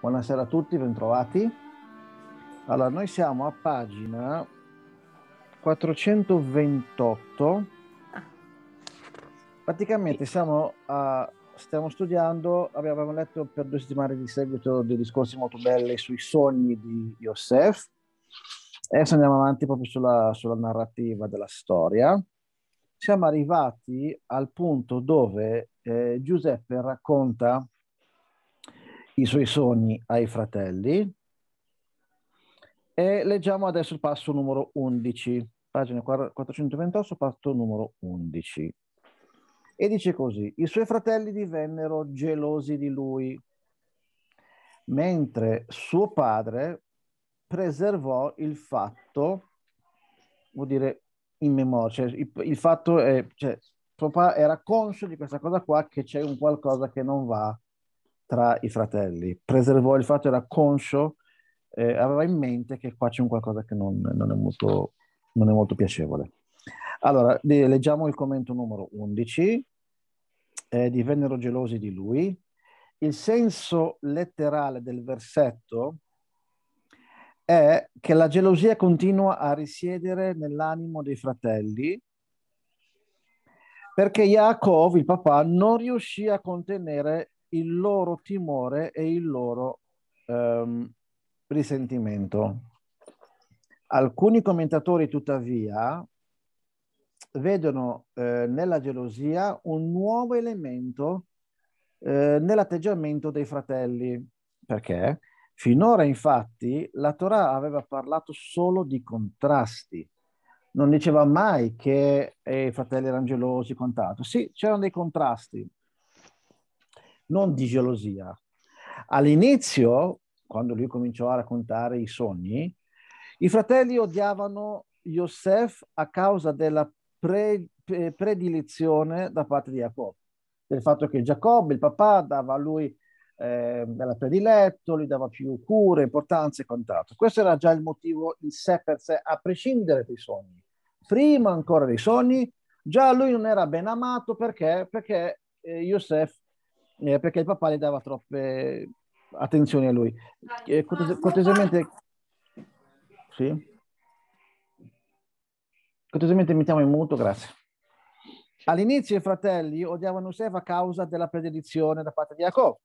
Buonasera a tutti, bentrovati. Allora, noi siamo a pagina 428. Praticamente siamo a, stiamo studiando, abbiamo letto per due settimane di seguito dei discorsi molto belli sui sogni di Yosef. Adesso andiamo avanti proprio sulla, sulla narrativa della storia. Siamo arrivati al punto dove eh, Giuseppe racconta i suoi sogni ai fratelli. E leggiamo adesso il passo numero 11, pagina 428, passo numero 11. E dice così, i suoi fratelli divennero gelosi di lui, mentre suo padre preservò il fatto, vuol dire in memoria, cioè il, il, fatto è, cioè, era conscio di questa cosa qua che c'è un qualcosa che non va tra i fratelli. Preservò il fatto, era conscio, eh, aveva in mente che qua c'è un qualcosa che non, non, è molto, non è molto piacevole. Allora, leggiamo il commento numero 11, eh, divennero gelosi di lui. Il senso letterale del versetto è che la gelosia continua a risiedere nell'animo dei fratelli perché Jacob, il papà, non riuscì a contenere il loro timore e il loro ehm, risentimento. Alcuni commentatori, tuttavia, vedono eh, nella gelosia un nuovo elemento eh, nell'atteggiamento dei fratelli. Perché? Finora, infatti, la Torah aveva parlato solo di contrasti. Non diceva mai che eh, i fratelli erano gelosi, contato. Sì, c'erano dei contrasti, non di gelosia. All'inizio, quando lui cominciò a raccontare i sogni, i fratelli odiavano Yosef a causa della pre, pre, predilezione da parte di Jacob, del fatto che Giacobbe, il papà, dava a lui eh, era prediletto, gli dava più cure, importanza e contatto. Questo era già il motivo in sé per sé, a prescindere dai sogni. Prima ancora dei sogni, già lui non era ben amato perché, perché eh, Yosef eh, perché il papà le dava troppe attenzioni a lui. Eh, cortes- cortesemente, sì? cortesemente mettiamo in muto, grazie. All'inizio i fratelli odiavano Yosef a causa della predilezione da parte di Jacob,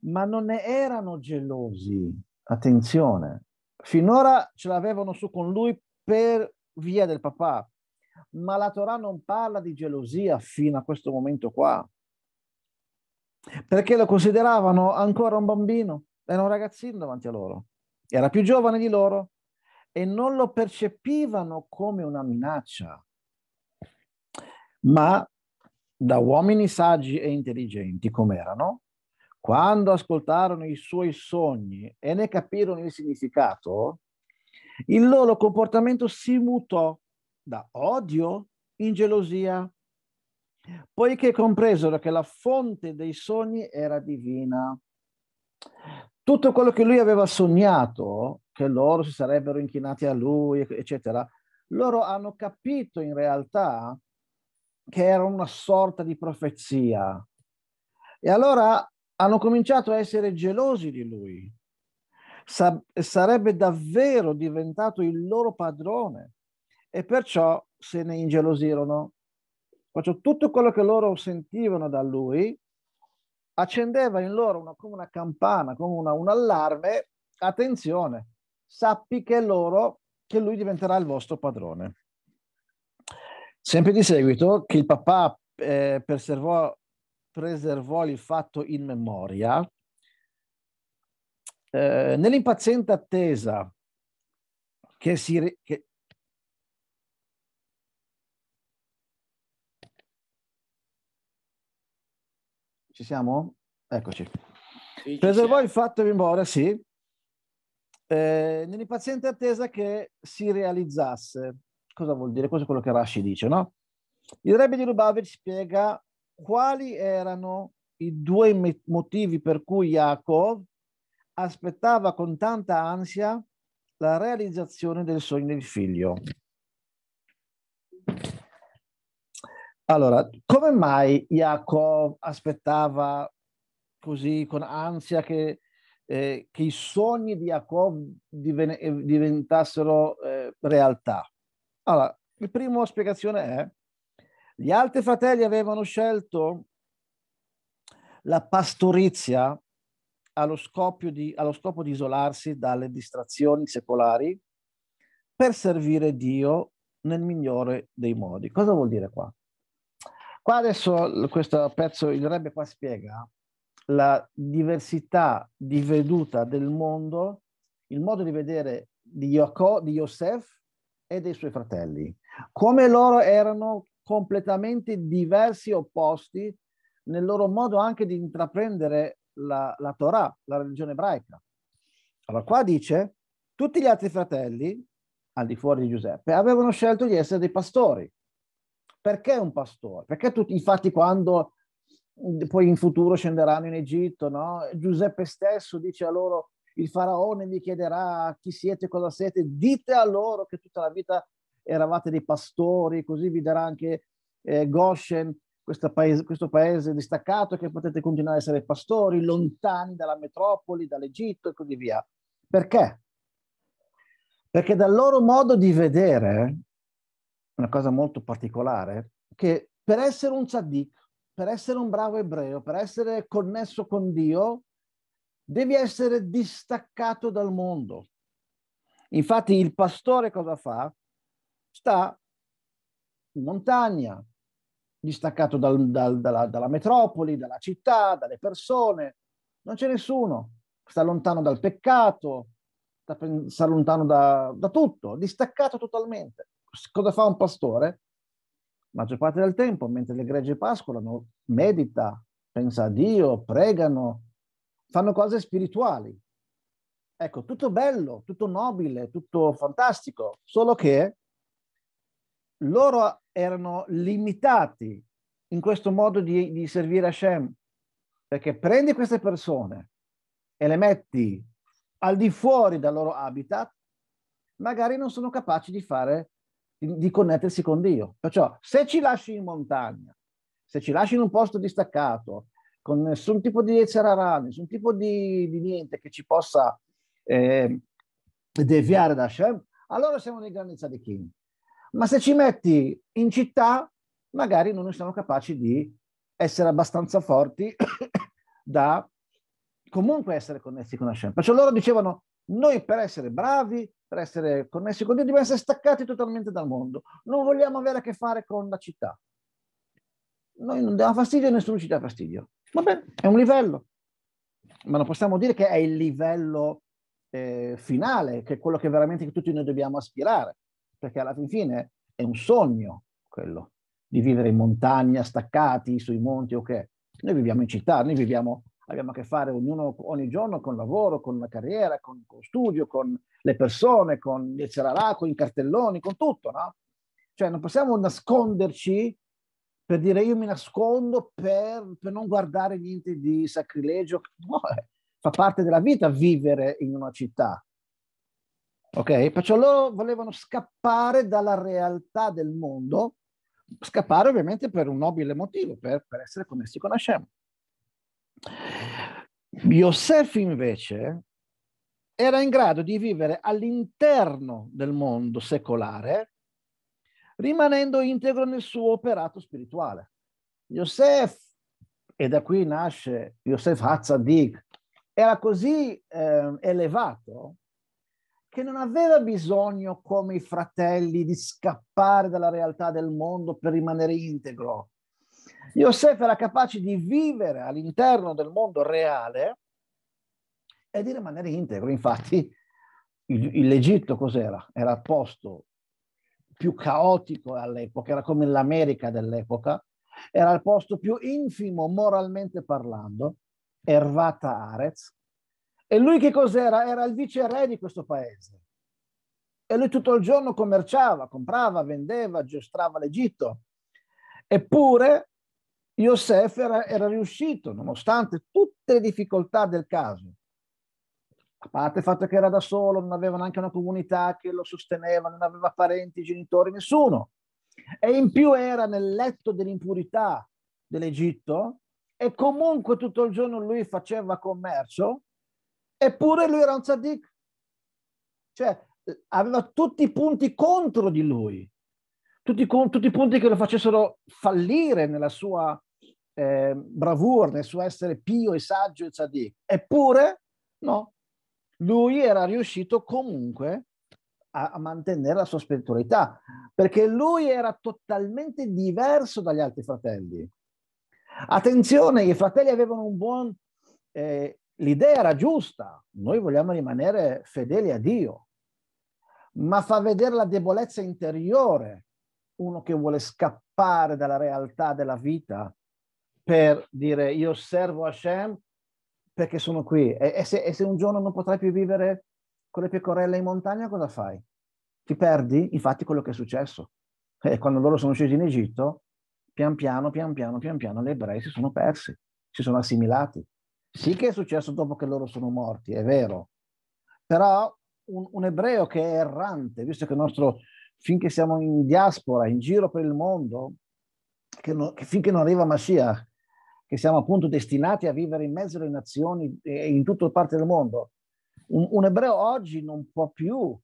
ma non ne erano gelosi. Attenzione, finora ce l'avevano su con lui per via del papà, ma la Torah non parla di gelosia fino a questo momento qua perché lo consideravano ancora un bambino, era un ragazzino davanti a loro, era più giovane di loro e non lo percepivano come una minaccia, ma da uomini saggi e intelligenti come erano, quando ascoltarono i suoi sogni e ne capirono il significato, il loro comportamento si mutò da odio in gelosia poiché compresero che la fonte dei sogni era divina. Tutto quello che lui aveva sognato, che loro si sarebbero inchinati a lui, eccetera, loro hanno capito in realtà che era una sorta di profezia. E allora hanno cominciato a essere gelosi di lui. Sa- sarebbe davvero diventato il loro padrone e perciò se ne ingelosirono Faccio tutto quello che loro sentivano da lui, accendeva in loro una, come una campana, come una, un allarme, attenzione, sappi che loro, che lui diventerà il vostro padrone. Sempre di seguito, che il papà eh, preservò, preservò il fatto in memoria, eh, nell'impaziente attesa che, si, che, Ci siamo? Eccoci. Sì, Preservò il fatto in memoria, sì, eh, nell'impaziente attesa che si realizzasse. Cosa vuol dire? Questo è quello che Rashi dice, no? Il Rebbe di Lubavitch spiega quali erano i due motivi per cui Jacob aspettava con tanta ansia la realizzazione del sogno del figlio. Allora, come mai Jacob aspettava così con ansia che, eh, che i sogni di Jacob diven- eh, diventassero eh, realtà? Allora, la prima spiegazione è, gli altri fratelli avevano scelto la pastorizia allo, di, allo scopo di isolarsi dalle distrazioni secolari per servire Dio nel migliore dei modi. Cosa vuol dire qua? Qua adesso questo pezzo, il Rebbe qua spiega la diversità di veduta del mondo, il modo di vedere di, Yoko, Yosef e dei suoi fratelli, come loro erano completamente diversi, opposti nel loro modo anche di intraprendere la, la Torah, la religione ebraica. Allora qua dice, tutti gli altri fratelli, al di fuori di Giuseppe, avevano scelto di essere dei pastori perché un pastore? Perché tu, infatti quando mm, poi in futuro scenderanno in Egitto, no? Giuseppe stesso dice a loro, il faraone vi chiederà chi siete, cosa siete, dite a loro che tutta la vita eravate dei pastori, così vi darà anche eh, Goshen, paese, questo paese distaccato, che potete continuare a essere pastori, lontani dalla metropoli, dall'Egitto e così via. Perché? Perché dal loro modo di vedere una cosa molto particolare, che per essere un tzaddik, per essere un bravo ebreo, per essere connesso con Dio, devi essere distaccato dal mondo. Infatti il pastore cosa fa? Sta in montagna, distaccato dal, dal, dalla, dalla metropoli, dalla città, dalle persone. Non c'è nessuno. Sta lontano dal peccato, sta, sta lontano da, da tutto, distaccato totalmente cosa fa un pastore? La maggior parte del tempo, mentre le gregge pascolano, medita, pensa a Dio, pregano, fanno cose spirituali. Ecco, tutto bello, tutto nobile, tutto fantastico, solo che loro erano limitati in questo modo di, di servire Hashem, perché prendi queste persone e le metti al di fuori dal loro habitat, magari non sono capaci di fare di connettersi con Dio. Perciò se ci lasci in montagna, se ci lasci in un posto distaccato, con nessun tipo di ezzerarà, nessun tipo di, di, niente che ci possa eh, deviare da Hashem, allora siamo nei grandi tzadikim. Ma se ci metti in città, magari non siamo capaci di essere abbastanza forti da comunque essere connessi con Hashem. Perciò loro dicevano, noi per essere bravi, per essere connessi con Dio, dobbiamo essere staccati totalmente dal mondo. Non vogliamo avere a che fare con la città. Noi non diamo fastidio e nessuno ci dà fastidio. Va bene, è un livello. Ma non possiamo dire che è il livello eh, finale, che è quello che veramente tutti noi dobbiamo aspirare, perché alla fin fine è un sogno quello di vivere in montagna, staccati sui monti o okay. che. Noi viviamo in città, noi viviamo abbiamo a che fare ognuno, ogni giorno con lavoro, con la carriera, con, con studio, con le persone, con il cerarà, con i cartelloni, con tutto, no? Cioè non possiamo nasconderci per dire io mi nascondo per, per non guardare niente di sacrilegio. No, eh, fa parte della vita vivere in una città. Ok? Perciò loro volevano scappare dalla realtà del mondo, scappare ovviamente per un nobile motivo, per, per essere connessi con Hashem. Yosef invece era in grado di vivere all'interno del mondo secolare, rimanendo integro nel suo operato spirituale. Yosef, e da qui nasce Yosef Hatzadik, era così eh, elevato che non aveva bisogno, come i fratelli, di scappare dalla realtà del mondo per rimanere integro, Yosef era capace di vivere all'interno del mondo reale e di rimanere integro. Infatti, l'Egitto cos'era? Era il posto più caotico all'epoca, era come l'America dell'epoca, era il posto più infimo moralmente parlando, Ervata Arez. E lui che cos'era? Era il viceré di questo paese. E lui tutto il giorno commerciava, comprava, vendeva, giostrava l'Egitto. Eppure Yosef era, era riuscito, nonostante tutte le difficoltà del caso, a parte il fatto che era da solo, non aveva neanche una comunità che lo sosteneva, non aveva parenti, genitori, nessuno. E in più era nel letto dell'impurità dell'Egitto e comunque tutto il giorno lui faceva commercio, eppure lui era un tzaddik. Cioè, aveva tutti i punti contro di lui tutti, tutti i punti che lo facessero fallire nella sua eh, bravura, nel suo essere pio e saggio e tzaddik. Eppure, no, lui era riuscito comunque a, a mantenere la sua spiritualità, perché lui era totalmente diverso dagli altri fratelli. Attenzione, i fratelli avevano un buon... Eh, l'idea era giusta, noi vogliamo rimanere fedeli a Dio, ma fa vedere la debolezza interiore uno che vuole scappare dalla realtà della vita per dire io servo Hashem perché sono qui. E, e, se, e, se, un giorno non potrai più vivere con le pecorelle in montagna, cosa fai? Ti perdi? Infatti quello che è successo. E quando loro sono scesi in Egitto, pian piano, pian piano, pian piano, gli ebrei si sono persi, si sono assimilati. Sì che è successo dopo che loro sono morti, è vero. Però un, un ebreo che è errante, visto che il nostro finché siamo in diaspora, in giro per il mondo, che non, che finché non arriva Mashiach, che siamo appunto destinati a vivere in mezzo alle nazioni e in tutta parte del mondo, un, un ebreo oggi non può più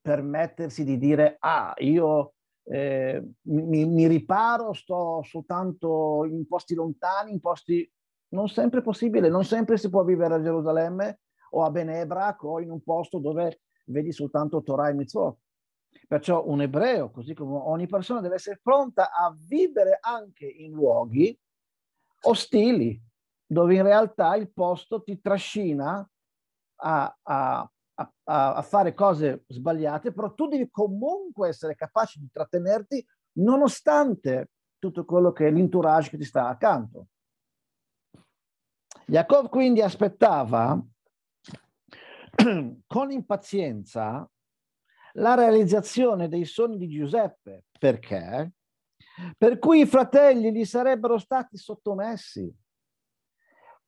permettersi di dire, ah, io eh, mi, mi, riparo, sto soltanto in posti lontani, in posti non sempre possibile, non sempre si può vivere a Gerusalemme o a Benebrak o in un posto dove vedi soltanto Torah e Mitzvot. Perciò un ebreo, così come ogni persona, deve essere pronta a vivere anche in luoghi ostili, dove in realtà il posto ti trascina a, a, a, a, fare cose sbagliate, però tu devi comunque essere capace di trattenerti nonostante tutto quello che è l'entourage che ti sta accanto. Jacob quindi aspettava con impazienza la realizzazione dei sogni di Giuseppe. Perché? Per cui i fratelli gli sarebbero stati sottomessi.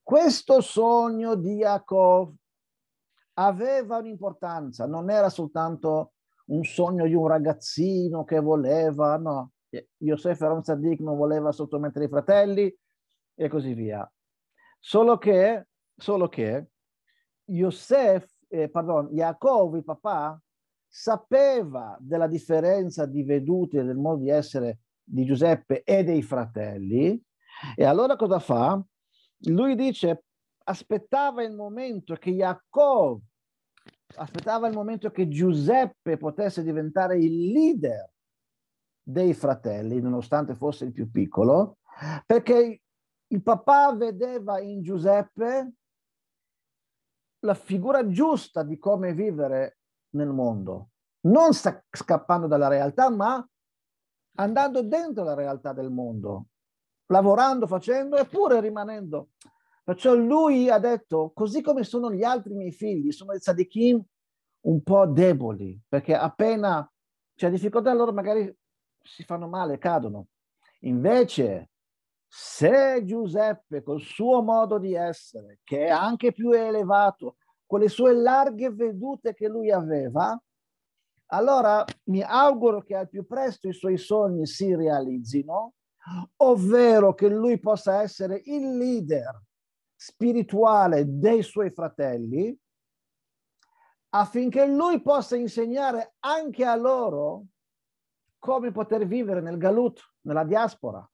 Questo sogno di Jacob aveva un'importanza, non era soltanto un sogno di un ragazzino che voleva, no. Yosef Aron Sadik non voleva sottomettere i fratelli e così via. Solo che, solo che Yosef, eh, pardon, Jacob, il papà, sapeva della differenza di vedute del modo di essere di Giuseppe e dei fratelli e allora cosa fa? Lui dice aspettava il momento che Jacob aspettava il momento che Giuseppe potesse diventare il leader dei fratelli, nonostante fosse il più piccolo, perché il papà vedeva in Giuseppe la figura giusta di come vivere nel mondo, non scappando dalla realtà, ma andando dentro la realtà del mondo, lavorando, facendo, eppure rimanendo. Perciò lui ha detto, così come sono gli altri miei figli, sono i tzadikim un po' deboli, perché appena c'è difficoltà loro magari si fanno male, cadono. Invece, se Giuseppe col suo modo di essere, che è anche più elevato, con le sue larghe vedute che lui aveva, allora mi auguro che al più presto i suoi sogni si realizzino, ovvero che lui possa essere il leader spirituale dei suoi fratelli, affinché lui possa insegnare anche a loro come poter vivere nel galut, nella diaspora.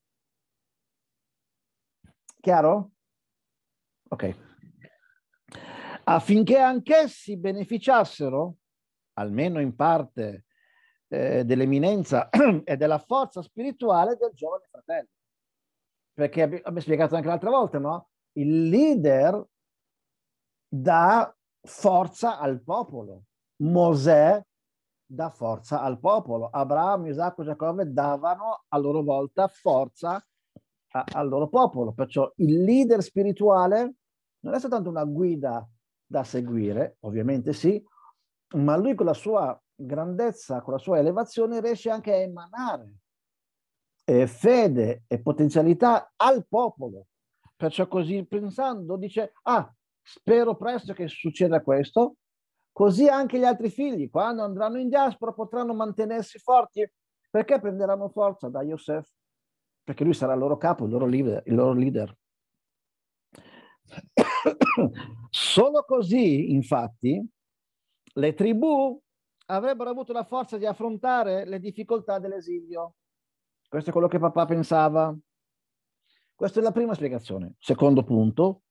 Chiaro? Ok affinché anch'essi beneficiassero, almeno in parte, eh, dell'eminenza e della forza spirituale del giovane fratello. Perché abbiamo spiegato anche l'altra volta, no? Il leader dà forza al popolo. Mosè dà forza al popolo. Abramo, Isacco, Giacobbe davano a loro volta forza a, al loro popolo. Perciò il leader spirituale non è soltanto una guida da seguire, ovviamente sì, ma lui con la sua grandezza, con la sua elevazione riesce anche a emanare eh, fede e potenzialità al popolo. Perciò così pensando dice, ah, spero presto che succeda questo, così anche gli altri figli, quando andranno in diaspora, potranno mantenersi forti, perché prenderanno forza da Yosef, perché lui sarà il loro capo, il loro leader. Il loro leader. Solo così, infatti, le tribù avrebbero avuto la forza di affrontare le difficoltà dell'esilio. Questo è quello che papà pensava. Questa è la prima spiegazione. Secondo punto,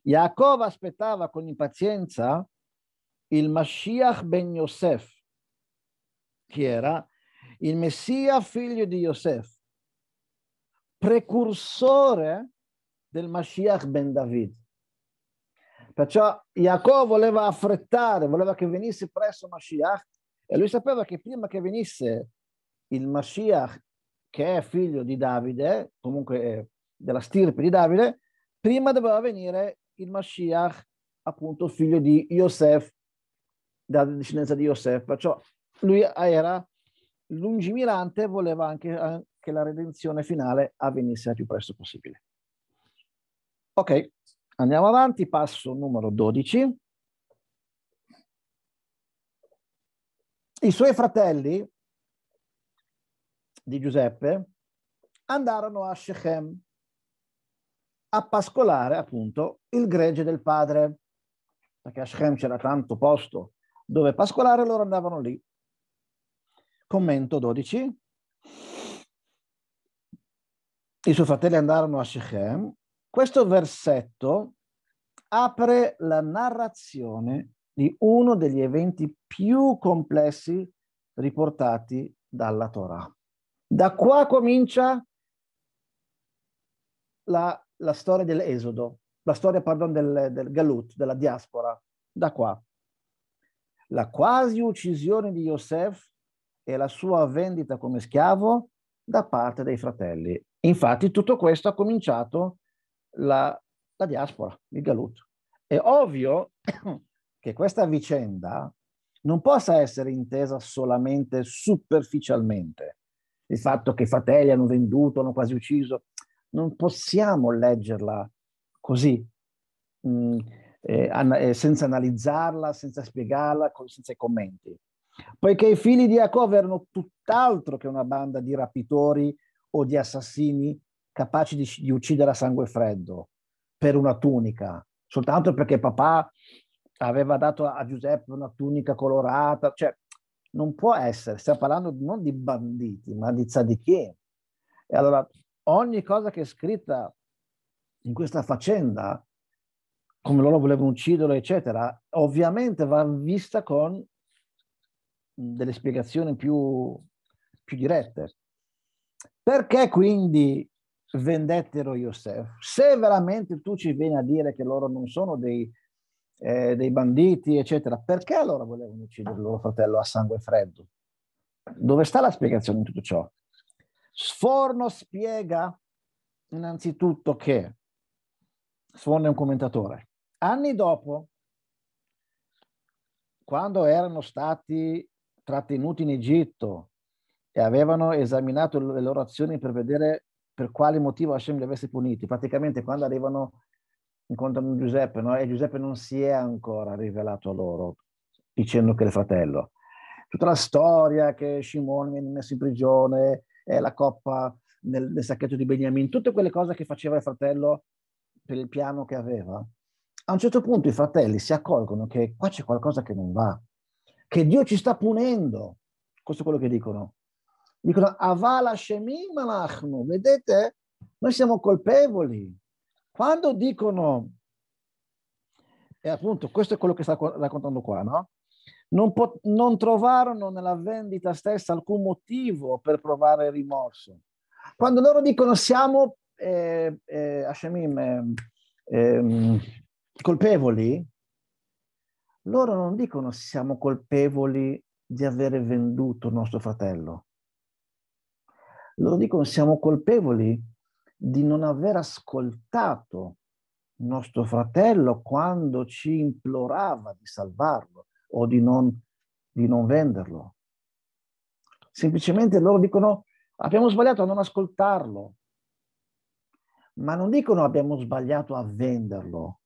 Jacob aspettava con impazienza il Mashiach ben Yosef, che era il Messia figlio di Yosef, precursore del Mashiach ben David. Perciò Jacob voleva affrettare, voleva che venisse presto Mashiach e lui sapeva che prima che venisse il Mashiach, che è figlio di Davide, comunque eh, della stirpe di Davide, prima doveva venire il Mashiach, appunto figlio di Yosef, dalla discendenza di Yosef. Perciò lui era lungimirante e voleva anche che la redenzione finale avvenisse il più presto possibile. Ok. Andiamo avanti, passo numero 12. I suoi fratelli di Giuseppe andarono a Shechem a pascolare appunto il gregge del padre, perché a Shechem c'era tanto posto dove pascolare, loro andavano lì. Commento 12. I suoi fratelli andarono a Shechem questo versetto apre la narrazione di uno degli eventi più complessi riportati dalla Torah. Da qua comincia la, la storia dell'esodo, la storia, pardon, del, del Galut, della diaspora, da qua. La quasi uccisione di Yosef e la sua vendita come schiavo da parte dei fratelli. Infatti tutto questo ha cominciato la, la diaspora, il Galut. È ovvio che questa vicenda non possa essere intesa solamente superficialmente. Il fatto che i fratelli hanno venduto, hanno quasi ucciso, non possiamo leggerla così, mh, mm, eh, an- eh, senza analizzarla, senza spiegarla, con, senza i commenti. Poiché i figli di Jacob erano tutt'altro che una banda di rapitori o di assassini capaci di, di uccidere a sangue freddo per una tunica, soltanto perché papà aveva dato a Giuseppe una tunica colorata, cioè non può essere, stiamo parlando non di banditi, ma di tzadichim. E allora ogni cosa che è scritta in questa faccenda, come loro volevano ucciderlo, eccetera, ovviamente va vista con delle spiegazioni più, più dirette. Perché quindi vendettero Yosef. Se veramente tu ci vieni a dire che loro non sono dei, eh, dei banditi, eccetera, perché allora volevano uccidere il loro fratello a sangue freddo? Dove sta la spiegazione di tutto ciò? Sforno spiega innanzitutto che, Sforno è un commentatore, anni dopo, quando erano stati trattenuti in Egitto e avevano esaminato le loro azioni per vedere per quale motivo Hashem li avesse puniti. Praticamente quando arrivano, incontrano Giuseppe, no? e Giuseppe non si è ancora rivelato a loro, dicendo che è il fratello. Tutta la storia che Shimon viene messo in prigione, eh, la coppa nel, nel sacchetto di Beniamino, tutte quelle cose che faceva il fratello per il piano che aveva. A un certo punto i fratelli si accorgono che qua c'è qualcosa che non va, che Dio ci sta punendo. Questo è quello che dicono. Dicono, avala shemim malachnu, vedete? Noi siamo colpevoli. Quando dicono, e appunto questo è quello che sta raccontando qua, no? Non, pot- non trovarono nella vendita stessa alcun motivo per provare rimorso. Quando loro dicono siamo eh, eh, Hashemim, eh, ehm, colpevoli, loro non dicono siamo colpevoli di avere venduto nostro fratello, loro dicono siamo colpevoli di non aver ascoltato nostro fratello quando ci implorava di salvarlo o di non, di non venderlo. Semplicemente loro dicono abbiamo sbagliato a non ascoltarlo, ma non dicono abbiamo sbagliato a venderlo.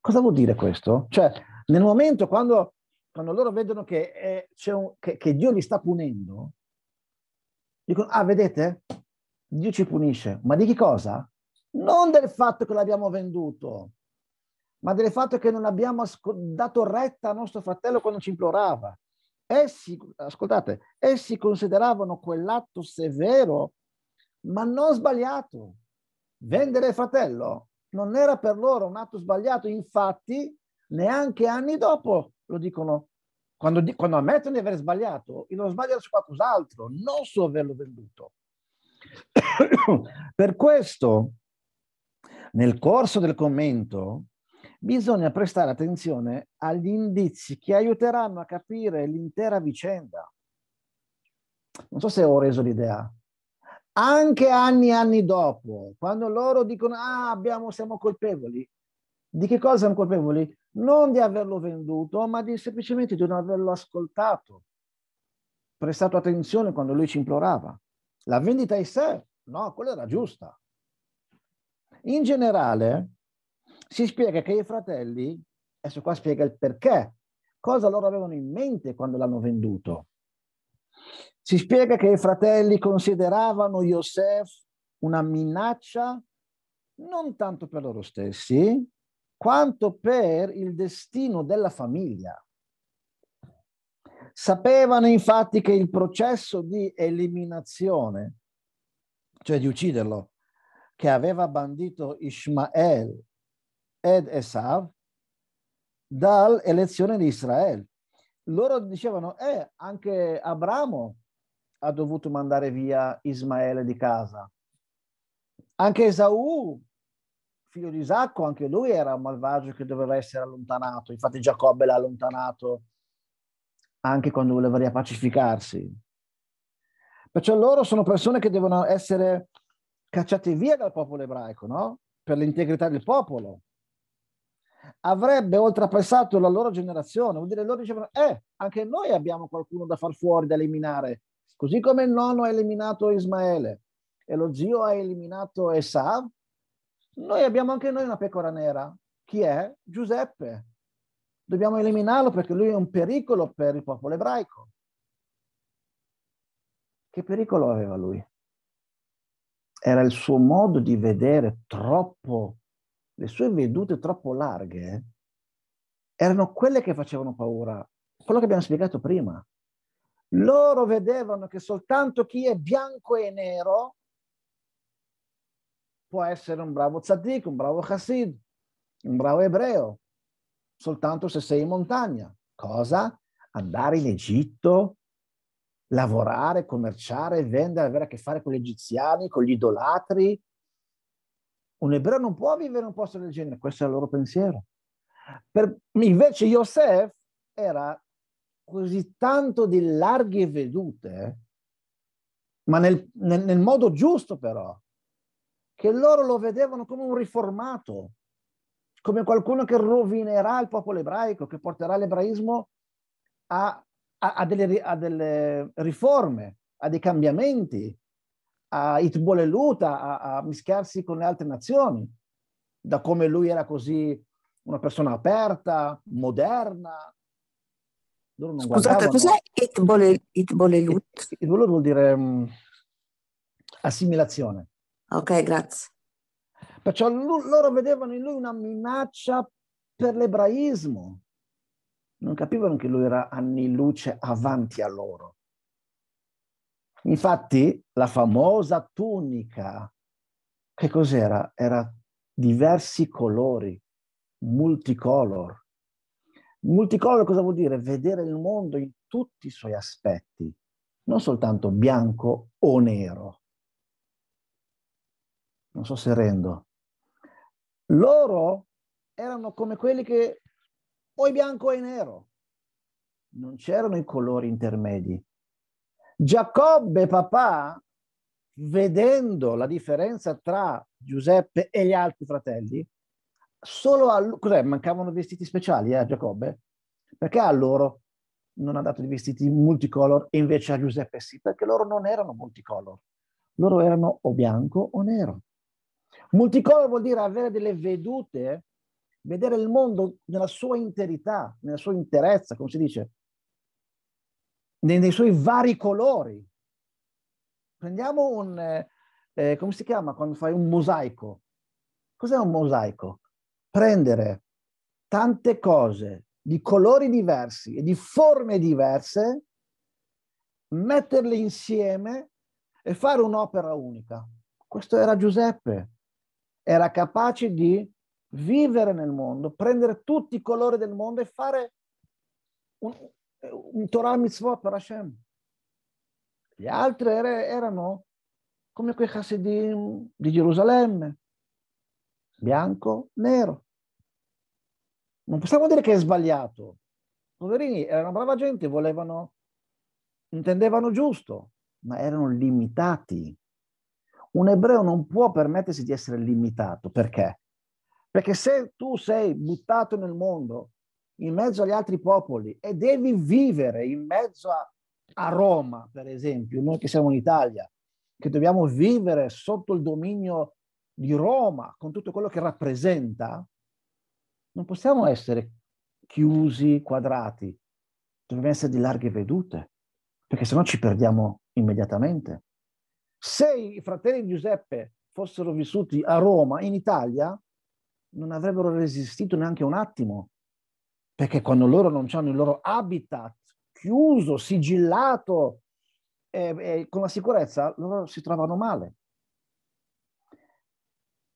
Cosa vuol dire questo? Cioè, nel momento quando, quando loro vedono che, è, un, che, che Dio li sta punendo, dicono, ah vedete, Dio ci punisce, ma di che cosa? Non del fatto che l'abbiamo venduto, ma del fatto che non abbiamo dato retta a nostro fratello quando ci implorava. Essi, ascoltate, essi consideravano quell'atto severo, ma non sbagliato. Vendere il fratello non era per loro un atto sbagliato, infatti neanche anni dopo lo dicono, quando, quando ammettono di aver sbagliato, il non sbagliare su qualcos'altro, non su averlo venduto. per questo, nel corso del commento, bisogna prestare attenzione agli indizi che aiuteranno a capire l'intera vicenda. Non so se ho reso l'idea. Anche anni e anni dopo, quando loro dicono ah, abbiamo, siamo colpevoli, di che cosa siamo colpevoli? Non di averlo venduto, ma di, semplicemente di non averlo ascoltato, prestato attenzione quando lui ci implorava. La vendita in sé, no, quella era giusta. In generale, si spiega che i fratelli, adesso qua spiega il perché, cosa loro avevano in mente quando l'hanno venduto. Si spiega che i fratelli consideravano Yosef una minaccia non tanto per loro stessi, quanto per il destino della famiglia. Sapevano infatti che il processo di eliminazione, cioè di ucciderlo, che aveva bandito Ishmael ed Esav dall'elezione di Israele. Loro dicevano, eh, anche Abramo ha dovuto mandare via Ismaele di casa. Anche Esaù figlio di Isacco, anche lui era un malvagio che doveva essere allontanato. Infatti Giacobbe l'ha allontanato anche quando voleva riappacificarsi. Perciò loro sono persone che devono essere cacciate via dal popolo ebraico, no? Per l'integrità del popolo. Avrebbe oltrepassato la loro generazione, vuol dire loro dicevano, eh, anche noi abbiamo qualcuno da far fuori, da eliminare, così come il nonno ha eliminato Ismaele e lo zio ha eliminato Esav, noi abbiamo anche noi una pecora nera. Chi è? Giuseppe. Dobbiamo eliminarlo perché lui è un pericolo per il popolo ebraico. Che pericolo aveva lui? Era il suo modo di vedere troppo, le sue vedute troppo larghe eh? erano quelle che facevano paura. Quello che abbiamo spiegato prima. Loro vedevano che soltanto chi è bianco e nero può essere un bravo tzaddik, un bravo chassid, un bravo ebreo, soltanto se sei in montagna. Cosa? Andare in Egitto, lavorare, commerciare, vendere, avere a che fare con gli egiziani, con gli idolatri. Un ebreo non può vivere in un posto del genere, questo è il loro pensiero. Per, invece Yosef era così tanto di larghe vedute, ma nel, nel, nel modo giusto però, che loro lo vedevano come un riformato, come qualcuno che rovinerà il popolo ebraico, che porterà l'ebraismo a, a, a, delle, a delle, riforme, a dei cambiamenti, a Itboleluta, a, a mischiarsi con le altre nazioni, da come lui era così una persona aperta, moderna. Scusate, guardavano. cos'è Itbolelut? It, Itbolelut vuol dire um, assimilazione. Ok, grazie. Perciò loro vedevano in lui una minaccia per l'ebraismo. Non capivano che lui era anni luce avanti a loro. Infatti la famosa tunica, che cos'era? Era diversi colori, multicolor. Multicolor cosa vuol dire? Vedere il mondo in tutti i suoi aspetti, non soltanto bianco o nero non so se rendo. Loro erano come quelli che o è bianco o è nero. Non c'erano i colori intermedi. Giacobbe papà, vedendo la differenza tra Giuseppe e gli altri fratelli, solo a lui, cos'è, mancavano vestiti speciali eh, a Giacobbe? Perché a loro non ha dato i vestiti multicolor e invece a Giuseppe sì, perché loro non erano multicolor, loro erano o bianco o nero. Multicolore vuol dire avere delle vedute, vedere il mondo nella sua interità, nella sua interezza, come si dice, nei, nei suoi vari colori. Prendiamo un, eh, eh, come si chiama quando fai un mosaico? Cos'è un mosaico? Prendere tante cose di colori diversi e di forme diverse, metterle insieme e fare un'opera unica. Questo era Giuseppe era capace di vivere nel mondo, prendere tutti i colori del mondo e fare un, un Torah mitzvah per Hashem. Gli altri era, erano come quei Hasidim di Gerusalemme, bianco, nero. Non possiamo dire che è sbagliato. Poverini, erano brava gente, volevano, intendevano giusto, ma erano limitati un ebreo non può permettersi di essere limitato. Perché? Perché se tu sei buttato nel mondo, in mezzo agli altri popoli, e devi vivere in mezzo a, a Roma, per esempio, noi che siamo in Italia, che dobbiamo vivere sotto il dominio di Roma, con tutto quello che rappresenta, non possiamo essere chiusi, quadrati, dobbiamo essere di larghe vedute, perché sennò ci perdiamo immediatamente. Se i fratelli Giuseppe fossero vissuti a Roma, in Italia, non avrebbero resistito neanche un attimo, perché quando loro non hanno il loro habitat chiuso, sigillato, eh, eh, con la sicurezza, loro si trovano male.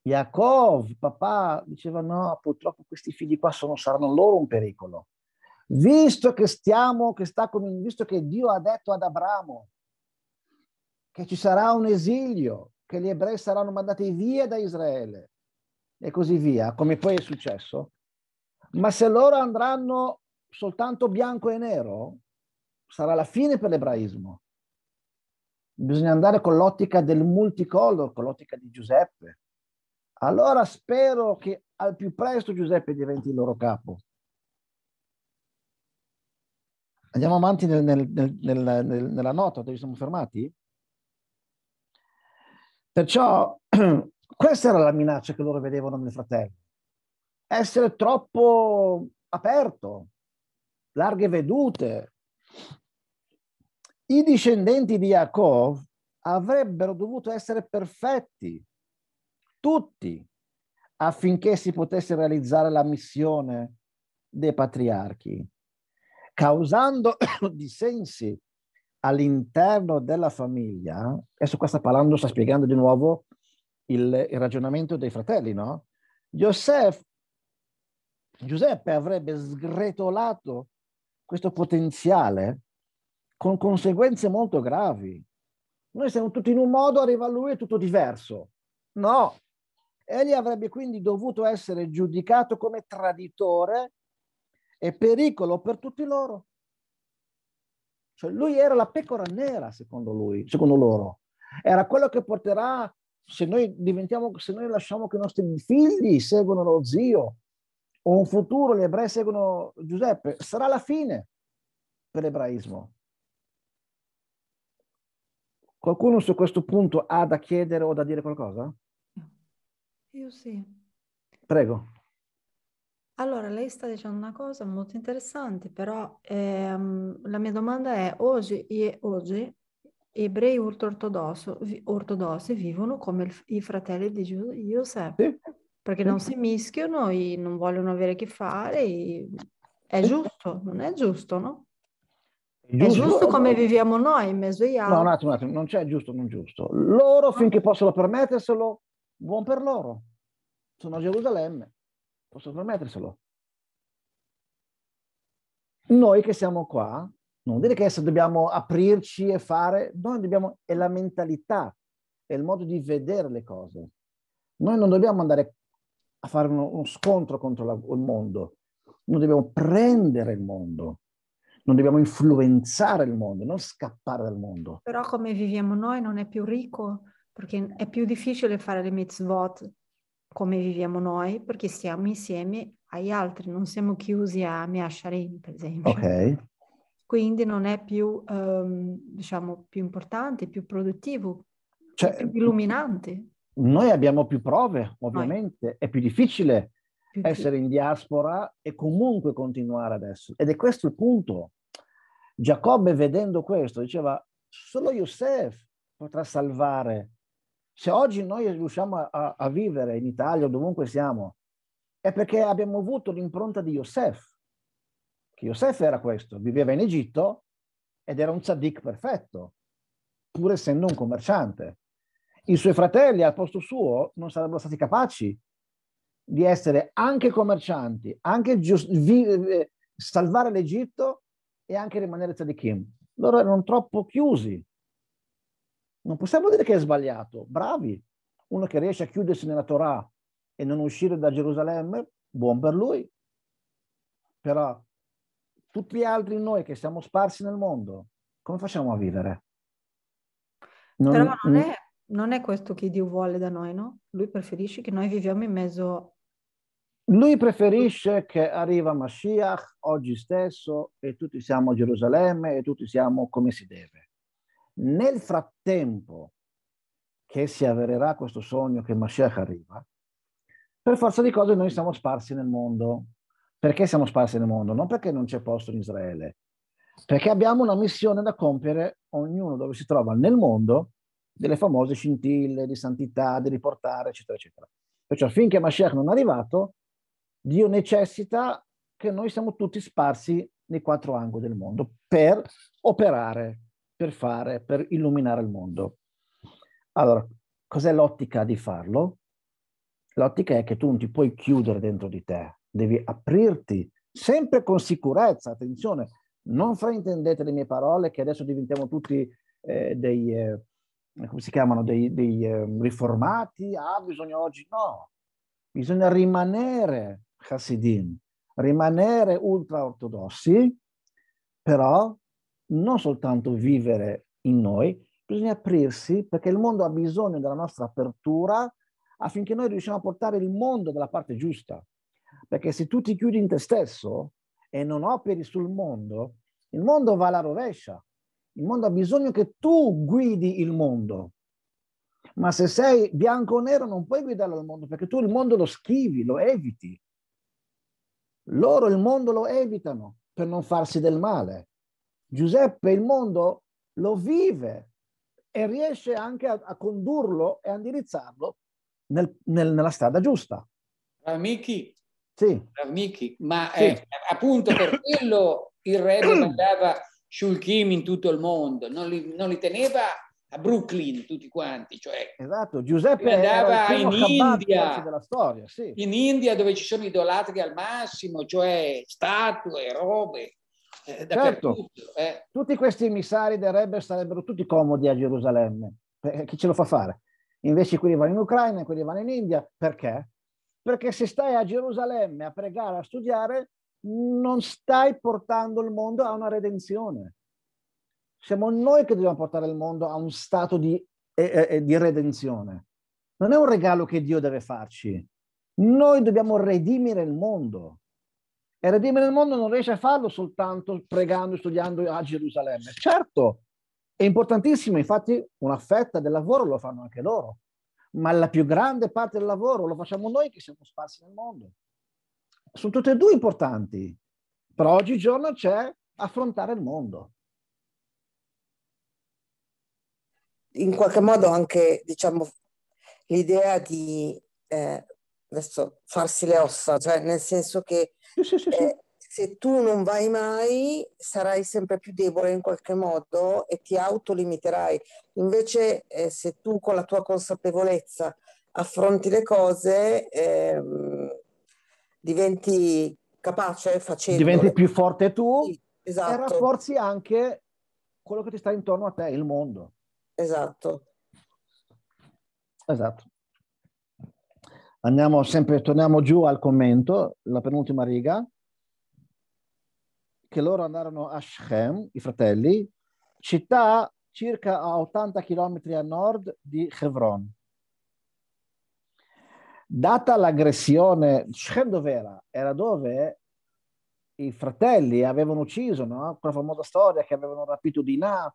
Jacob, papà, diceva no, purtroppo questi figli qua sono, saranno loro un pericolo. Visto che stiamo, che sta, visto che Dio ha detto ad Abramo, che ci sarà un esilio, che gli ebrei saranno mandati via da Israele e così via, come poi è successo. Ma se loro andranno soltanto bianco e nero, sarà la fine per l'ebraismo. Bisogna andare con l'ottica del multicolor, con l'ottica di Giuseppe. Allora spero che al più presto Giuseppe diventi il loro capo. Andiamo avanti nel, nel, nel, nella nota dove siamo fermati? Perciò questa era la minaccia che loro vedevano nel fratello. Essere troppo aperto, larghe vedute. I discendenti di Yaakov avrebbero dovuto essere perfetti, tutti, affinché si potesse realizzare la missione dei patriarchi, causando dissensi all'interno della famiglia, adesso qua sta parlando, sta spiegando di nuovo il, il ragionamento dei fratelli, no? Giuseppe, Giuseppe avrebbe sgretolato questo potenziale con conseguenze molto gravi. Noi siamo tutti in un modo, arriva lui è tutto diverso. No, egli avrebbe quindi dovuto essere giudicato come traditore e pericolo per tutti loro. Cioè lui era la pecora nera, secondo, lui, secondo loro. Era quello che porterà, se noi, se noi lasciamo che i nostri figli seguano lo zio, o un futuro gli ebrei seguono Giuseppe, sarà la fine per l'ebraismo. Qualcuno su questo punto ha da chiedere o da dire qualcosa? Io sì. Prego. Allora, lei sta dicendo una cosa molto interessante, però ehm, la mia domanda è, oggi, e oggi ebrei ortodossi vivono come il, i fratelli di Giuseppe, sì. perché sì. non si mischiano, non vogliono avere a che fare, è giusto, non è giusto, no? Giusto. È giusto come viviamo noi in mezzo agli altri. No, un attimo, un attimo, non c'è giusto, non giusto. Loro, ah. finché possono permetterselo, buon per loro. Sono a Gerusalemme Posso permetterselo. Noi che siamo qua, non dire che adesso dobbiamo aprirci e fare, noi dobbiamo, è la mentalità, è il modo di vedere le cose. Noi non dobbiamo andare a fare uno, uno scontro contro la, il mondo, non dobbiamo prendere il mondo, non dobbiamo influenzare il mondo, non scappare dal mondo. Però come viviamo noi non è più ricco, perché è più difficile fare le mitzvot come viviamo noi perché siamo insieme agli altri, non siamo chiusi a Mia Sharin, per esempio. Okay. Quindi non è più, um, diciamo, più importante, più produttivo, cioè, più illuminante. Noi abbiamo più prove, ovviamente, noi. è più difficile più essere più. in diaspora e comunque continuare adesso. Ed è questo il punto. Giacobbe, vedendo questo, diceva, solo Yosef potrà salvare se oggi noi riusciamo a, a vivere in Italia o dovunque siamo, è perché abbiamo avuto l'impronta di Yosef. Che Yosef era questo, viveva in Egitto ed era un tzaddik perfetto, pur essendo un commerciante. I suoi fratelli al posto suo non sarebbero stati capaci di essere anche commercianti, anche eh, salvare l'Egitto e anche rimanere tzaddikim. Loro erano troppo chiusi, non possiamo dire che è sbagliato, bravi. Uno che riesce a chiudersi nella Torah e non uscire da Gerusalemme, buon per lui. Però tutti gli altri noi che siamo sparsi nel mondo, come facciamo a vivere? Non, Però non è, non è questo che Dio vuole da noi, no? Lui preferisce che noi viviamo in mezzo lui preferisce che arriva Mashiach oggi stesso e tutti siamo a Gerusalemme e tutti siamo come si deve. Nel frattempo che si avvererà questo sogno che Mashiach arriva, per forza di cose noi siamo sparsi nel mondo. Perché siamo sparsi nel mondo? Non perché non c'è posto in Israele, perché abbiamo una missione da compiere ognuno dove si trova nel mondo delle famose scintille di santità, di riportare, eccetera, eccetera. Perciò finché Mashiach non è arrivato, Dio necessita che noi siamo tutti sparsi nei quattro angoli del mondo per operare per fare, per illuminare il mondo. Allora, cos'è l'ottica di farlo? L'ottica è che tu non ti puoi chiudere dentro di te, devi aprirti sempre con sicurezza, attenzione, non fraintendete le mie parole che adesso diventiamo tutti eh, dei, eh, come si chiamano, dei, dei eh, riformati, ah bisogna oggi, no, bisogna rimanere Hasidim, rimanere ultraortodossi, però non soltanto vivere in noi, bisogna aprirsi perché il mondo ha bisogno della nostra apertura affinché noi riusciamo a portare il mondo dalla parte giusta. Perché se tu ti chiudi in te stesso e non operi sul mondo, il mondo va alla rovescia. Il mondo ha bisogno che tu guidi il mondo. Ma se sei bianco o nero non puoi guidarlo al mondo perché tu il mondo lo schivi, lo eviti. Loro il mondo lo evitano per non farsi del male. Giuseppe il mondo lo vive e riesce anche a, a condurlo e a indirizzarlo nel, nel, nella strada giusta. Amici, sì. Amici ma sì. Eh, appunto per quello il re mandava Shulkim in tutto il mondo, non li, non li, teneva a Brooklyn tutti quanti, cioè esatto. Giuseppe andava in India, della storia, sì. in India dove ci sono idolatri al massimo, cioè statue, robe. Eh, eh, certo. Eh. Tutti questi emissari del Rebbe sarebbero tutti comodi a Gerusalemme. Eh, eh, chi ce lo fa fare? Invece quelli vanno in Ucraina, quelli vanno in India. Perché? Perché se stai a Gerusalemme a pregare, a studiare, non stai portando il mondo a una redenzione. Siamo noi che dobbiamo portare il mondo a un stato di, eh, eh, di redenzione. Non è un regalo che Dio deve farci. Noi dobbiamo redimere il mondo. E redimere il mondo non riesce a farlo soltanto pregando e studiando a Gerusalemme. Certo, è importantissimo, infatti una fetta del lavoro lo fanno anche loro, ma la più grande parte del lavoro lo facciamo noi che siamo sparsi nel mondo. Sono tutte e due importanti, però oggigiorno c'è affrontare il mondo. In qualche modo anche, diciamo, l'idea di eh, adesso farsi le ossa, cioè nel senso che sì, sì, eh, se tu non vai mai sarai sempre più debole in qualche modo e ti autolimiterai. Invece eh, se tu con la tua consapevolezza affronti le cose, ehm, diventi capace facendo. Diventi più forte tu sì, esatto. e rafforzi anche quello che ti sta intorno a te, il mondo. Esatto. Esatto. Andiamo sempre, torniamo giù al commento, la penultima riga, che loro andarono a Shem, i fratelli, città circa a 80 km a nord di Hebron. Data l'aggressione, Shem dov'era? Era dove i fratelli avevano ucciso, no? quella famosa storia che avevano rapito Dinah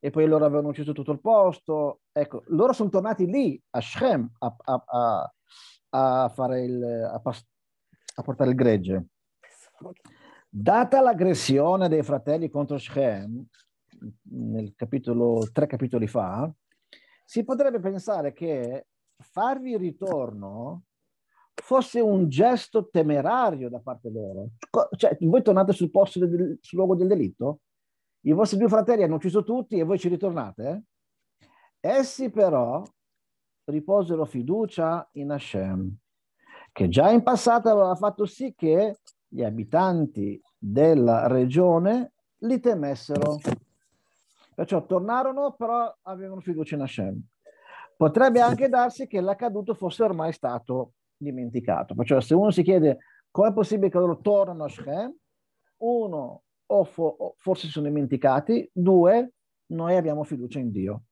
e poi loro avevano ucciso tutto il posto. Ecco, loro sono tornati lì, a Shem, a, a, a a, il, a, past- a portare il gregge. Data l'aggressione dei fratelli contro Shem, nel capitolo, tre capitoli fa, si potrebbe pensare che farvi ritorno fosse un gesto temerario da parte loro. Cioè, voi tornate sul posto del, sul luogo del delitto, i vostri due fratelli hanno ucciso tutti e voi ci ritornate. Essi però riposero fiducia in Hashem, che già in passato aveva fatto sì che gli abitanti della regione li temessero. Perciò tornarono, però avevano fiducia in Hashem. Potrebbe anche darsi che l'accaduto fosse ormai stato dimenticato. Perciò se uno si chiede come è possibile che loro tornano a Shem, uno, o, fo- o forse sono dimenticati, due, noi abbiamo fiducia in Dio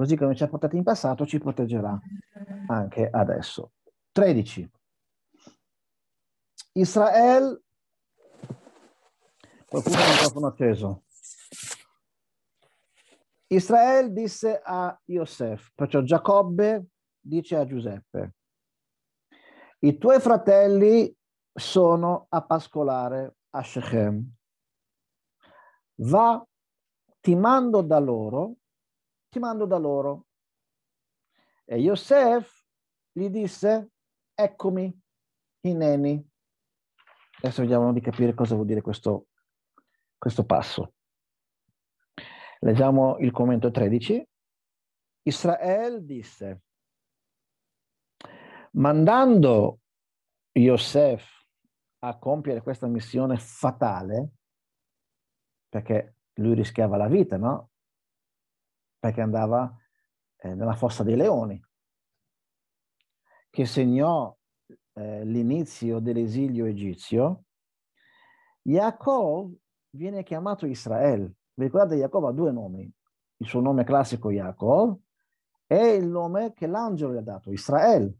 così come ci ha portati in passato ci proteggerà anche adesso. 13. Israel, qualcuno ha il microfono acceso. Israel disse a Yosef, perciò Giacobbe dice a Giuseppe, i tuoi fratelli sono a pascolare a Shechem. Va, ti mando da loro ti mando da loro. E Yosef gli disse, eccomi, ineni. Adesso vediamo di capire cosa vuol dire questo, questo passo. Leggiamo il commento 13. Israel disse, mandando Yosef a compiere questa missione fatale, perché lui rischiava la vita, no? perché andava eh, nella fossa dei leoni, che segnò eh, l'inizio dell'esilio egizio, Jacob viene chiamato Israele. Vi ricordate, Jacob ha due nomi. Il suo nome classico Jacob e il nome che l'angelo gli ha dato, Israele.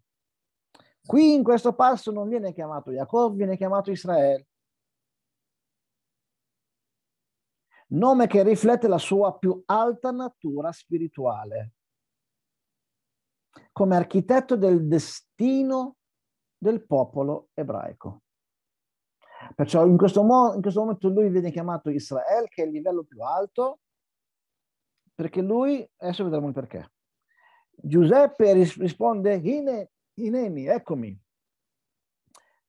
Qui in questo passo non viene chiamato Jacob, viene chiamato Israele. nome che riflette la sua più alta natura spirituale. Come architetto del destino del popolo ebraico. Perciò in questo, mo- in questo momento lui viene chiamato Israele, che è il livello più alto, perché lui, adesso vedremo il perché. Giuseppe ris- risponde, Ine, inemi, eccomi.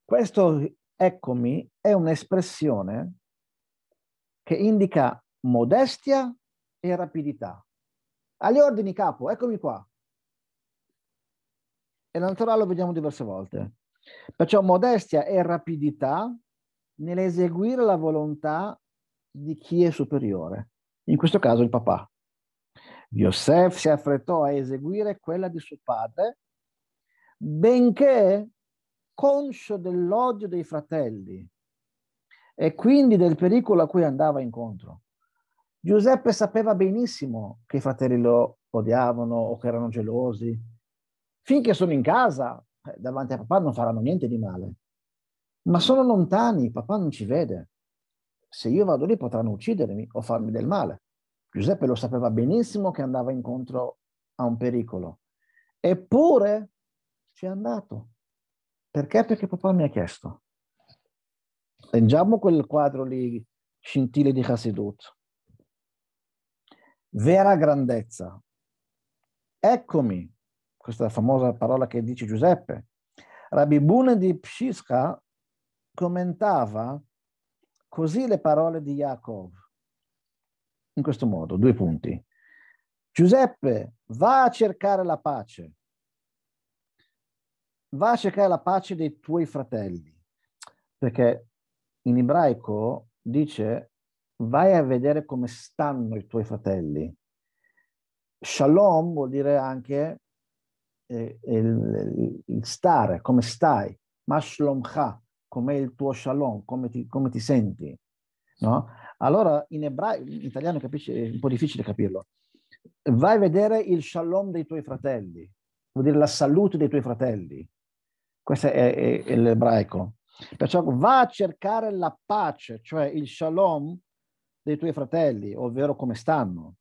Questo eccomi è un'espressione che indica modestia e rapidità. Agli ordini, capo, eccomi qua. E la naturale lo vediamo diverse volte. Perciò modestia e rapidità nell'eseguire la volontà di chi è superiore, in questo caso il papà. Yosef si affrettò a eseguire quella di suo padre, benché conscio dell'odio dei fratelli e quindi del pericolo a cui andava incontro. Giuseppe sapeva benissimo che i fratelli lo odiavano o che erano gelosi. Finché sono in casa, eh, davanti a papà non faranno niente di male. Ma sono lontani, papà non ci vede. Se io vado lì potranno uccidermi o farmi del male. Giuseppe lo sapeva benissimo che andava incontro a un pericolo. Eppure ci è andato. Perché? Perché papà mi ha chiesto. Leggiamo quel quadro lì, Scintille di Hasidut. Vera grandezza. Eccomi, questa famosa parola che dice Giuseppe. Rabbi Bune di Pshisca commentava così le parole di Jacob. In questo modo, due punti. Giuseppe, va a cercare la pace. Va a cercare la pace dei tuoi fratelli, perché in ebraico dice vai a vedere come stanno i tuoi fratelli. Shalom vuol dire anche eh, il, il, stare, come stai, mashlomcha, com'è il tuo shalom, come ti, come ti senti. No? Allora in ebraico, in italiano capisci, è un po' difficile capirlo. Vai a vedere il shalom dei tuoi fratelli, vuol dire la salute dei tuoi fratelli. Questo è, è, è l'ebraico. Perciò va a cercare la pace, cioè il shalom dei tuoi fratelli, ovvero come stanno.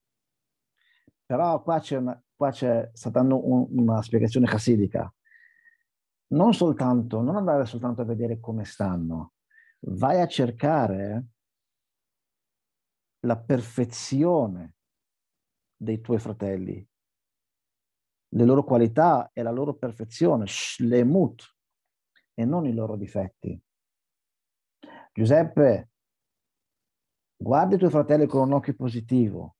Però qua c'è, una, qua c'è sta dando un, una spiegazione chassidica. Non soltanto, non andare soltanto a vedere come stanno, vai a cercare la perfezione dei tuoi fratelli, le loro qualità e la loro perfezione, shlemut, e non i loro difetti. Giuseppe, guarda i tuoi fratelli con un occhio positivo,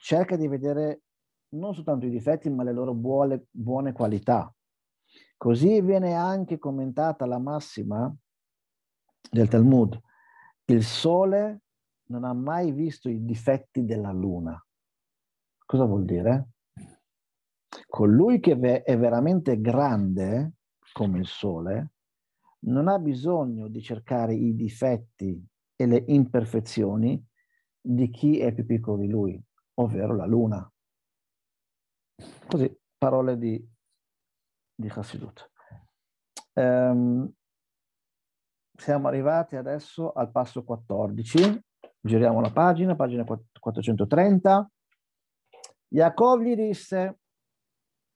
cerca di vedere non soltanto i difetti, ma le loro buone, buone qualità. Così viene anche commentata la massima del Talmud, il sole non ha mai visto i difetti della luna. Cosa vuol dire? Colui che è veramente grande come il sole, non ha bisogno di cercare i difetti e le imperfezioni di chi è più piccolo di lui, ovvero la luna. Così, parole di, di Hassidut. Um, siamo arrivati adesso al passo 14, giriamo la pagina, pagina 430. Jacob gli disse,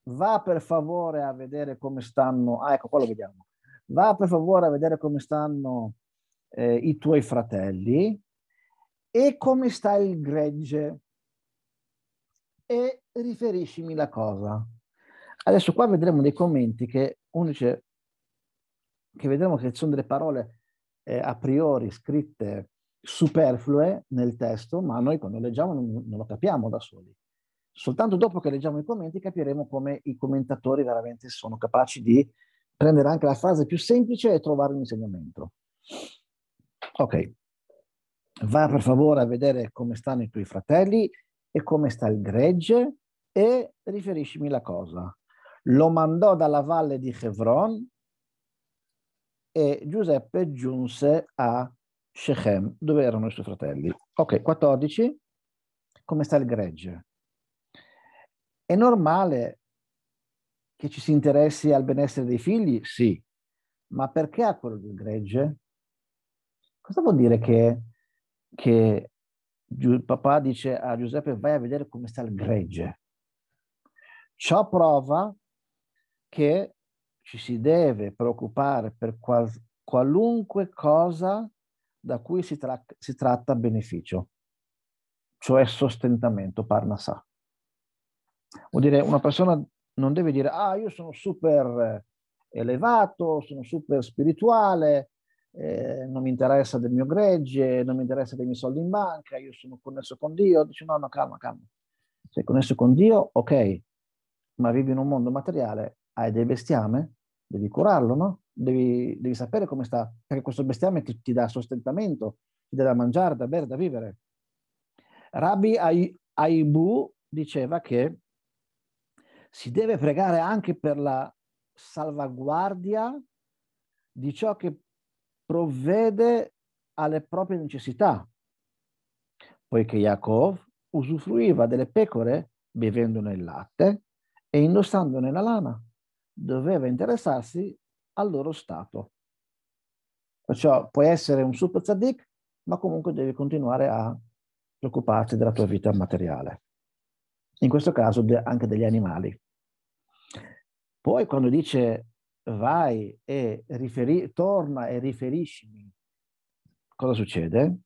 va per favore a vedere come stanno, ah ecco qua lo vediamo, va per favore a vedere come stanno eh, i tuoi fratelli e come sta il gregge e riferiscimi la cosa. Adesso qua vedremo dei commenti che uno dice che vedremo che sono delle parole eh, a priori scritte superflue nel testo, ma noi quando leggiamo non, non lo capiamo da soli. Soltanto dopo che leggiamo i commenti capiremo come i commentatori veramente sono capaci di prendere anche la frase più semplice e trovare un insegnamento. Ok, va per favore a vedere come stanno i tuoi fratelli e come sta il gregge e riferiscimi la cosa. Lo mandò dalla valle di Hebron e Giuseppe giunse a Shechem, dove erano i suoi fratelli. Ok, 14. Come sta il gregge? È normale che ci si interessi al benessere dei figli? Sì. Ma perché a quello del gregge? Cosa vuol dire che, che papà dice a Giuseppe vai a vedere come sta il gregge? Ciò prova che ci si deve preoccupare per qual, qualunque cosa da cui si, tra, si tratta beneficio, cioè sostentamento, parnasà. Vuol dire una persona non deve dire, ah, io sono super eh, elevato, sono super spirituale, eh, non mi interessa del mio gregge, non mi interessa dei miei soldi in banca, io sono connesso con Dio. Dice, no, no, calma, calma. Sei connesso con Dio, ok, ma vivi in un mondo materiale, hai del bestiame, devi curarlo, no? Devi, devi, sapere come sta, perché questo bestiame ti, ti dà sostentamento, ti dà da mangiare, da bere, da vivere. Rabbi Aibu diceva che si deve pregare anche per la salvaguardia di ciò che provvede alle proprie necessità, poiché Yaakov usufruiva delle pecore bevendone il latte e indossandone la lana, doveva interessarsi al loro stato. Perciò puoi essere un super tzaddik, ma comunque devi continuare a preoccuparti della tua vita materiale in questo caso de, anche degli animali. Poi quando dice vai e riferi, torna e riferiscimi, cosa succede?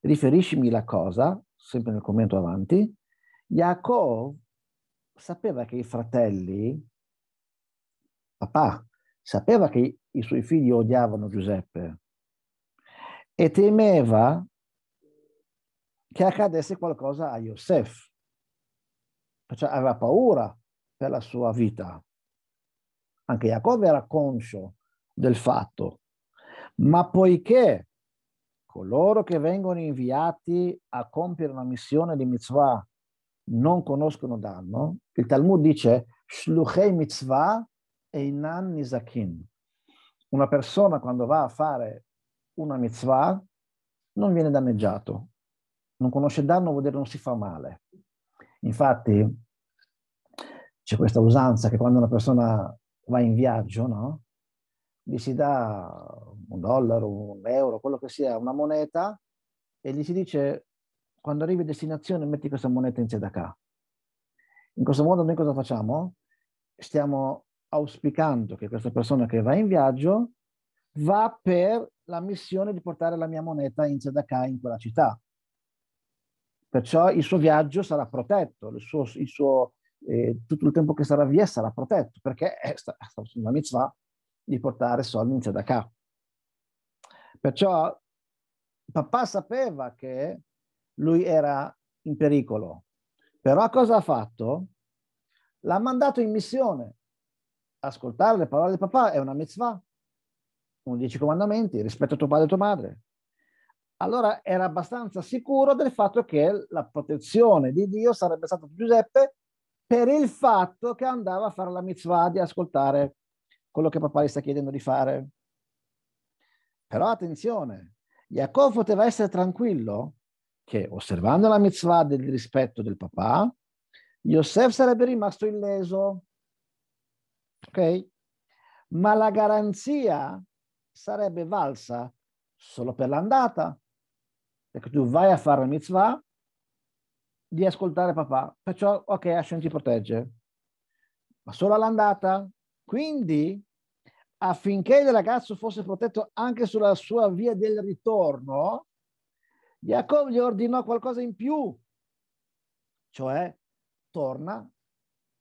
Riferiscimi la cosa, sempre nel commento avanti, Jacob sapeva che i fratelli, papà, sapeva che i suoi figli odiavano Giuseppe e temeva che accadesse qualcosa a Yosef cioè aveva paura per la sua vita. Anche Giacobbe era conscio del fatto, ma poiché coloro che vengono inviati a compiere una missione di mitzvah non conoscono danno, il Talmud dice shluchei mitzvah einan nizakin. Una persona quando va a fare una mitzvah non viene danneggiato, non conosce danno vuol dire non si fa male. Infatti c'è questa usanza che quando una persona va in viaggio, no? gli si dà un dollaro, un euro, quello che sia, una moneta e gli si dice quando arrivi a destinazione metti questa moneta in sedaka. In questo modo noi cosa facciamo? Stiamo auspicando che questa persona che va in viaggio va per la missione di portare la mia moneta in sedaka in quella città. Perciò il suo viaggio sarà protetto, il suo, il suo, eh, tutto il tempo che sarà via sarà protetto, perché è eh, stata una mitzvah di portare soldi in Tzedakah. Perciò papà sapeva che lui era in pericolo, però cosa ha fatto? L'ha mandato in missione. Ascoltare le parole di papà è una mitzvah, uno dei dieci comandamenti, rispetto a tuo padre e tua madre allora era abbastanza sicuro del fatto che la protezione di Dio sarebbe stata Giuseppe per il fatto che andava a fare la mitzvah di ascoltare quello che papà gli sta chiedendo di fare. Però attenzione, Jacob poteva essere tranquillo che osservando la mitzvah del rispetto del papà, Yosef sarebbe rimasto illeso. Ok? Ma la garanzia sarebbe valsa solo per l'andata, perché tu vai a fare la mitzvah di ascoltare papà, perciò ok, Hashem ti protegge, ma solo all'andata. Quindi, affinché il ragazzo fosse protetto anche sulla sua via del ritorno, Jacob gli ordinò qualcosa in più, cioè torna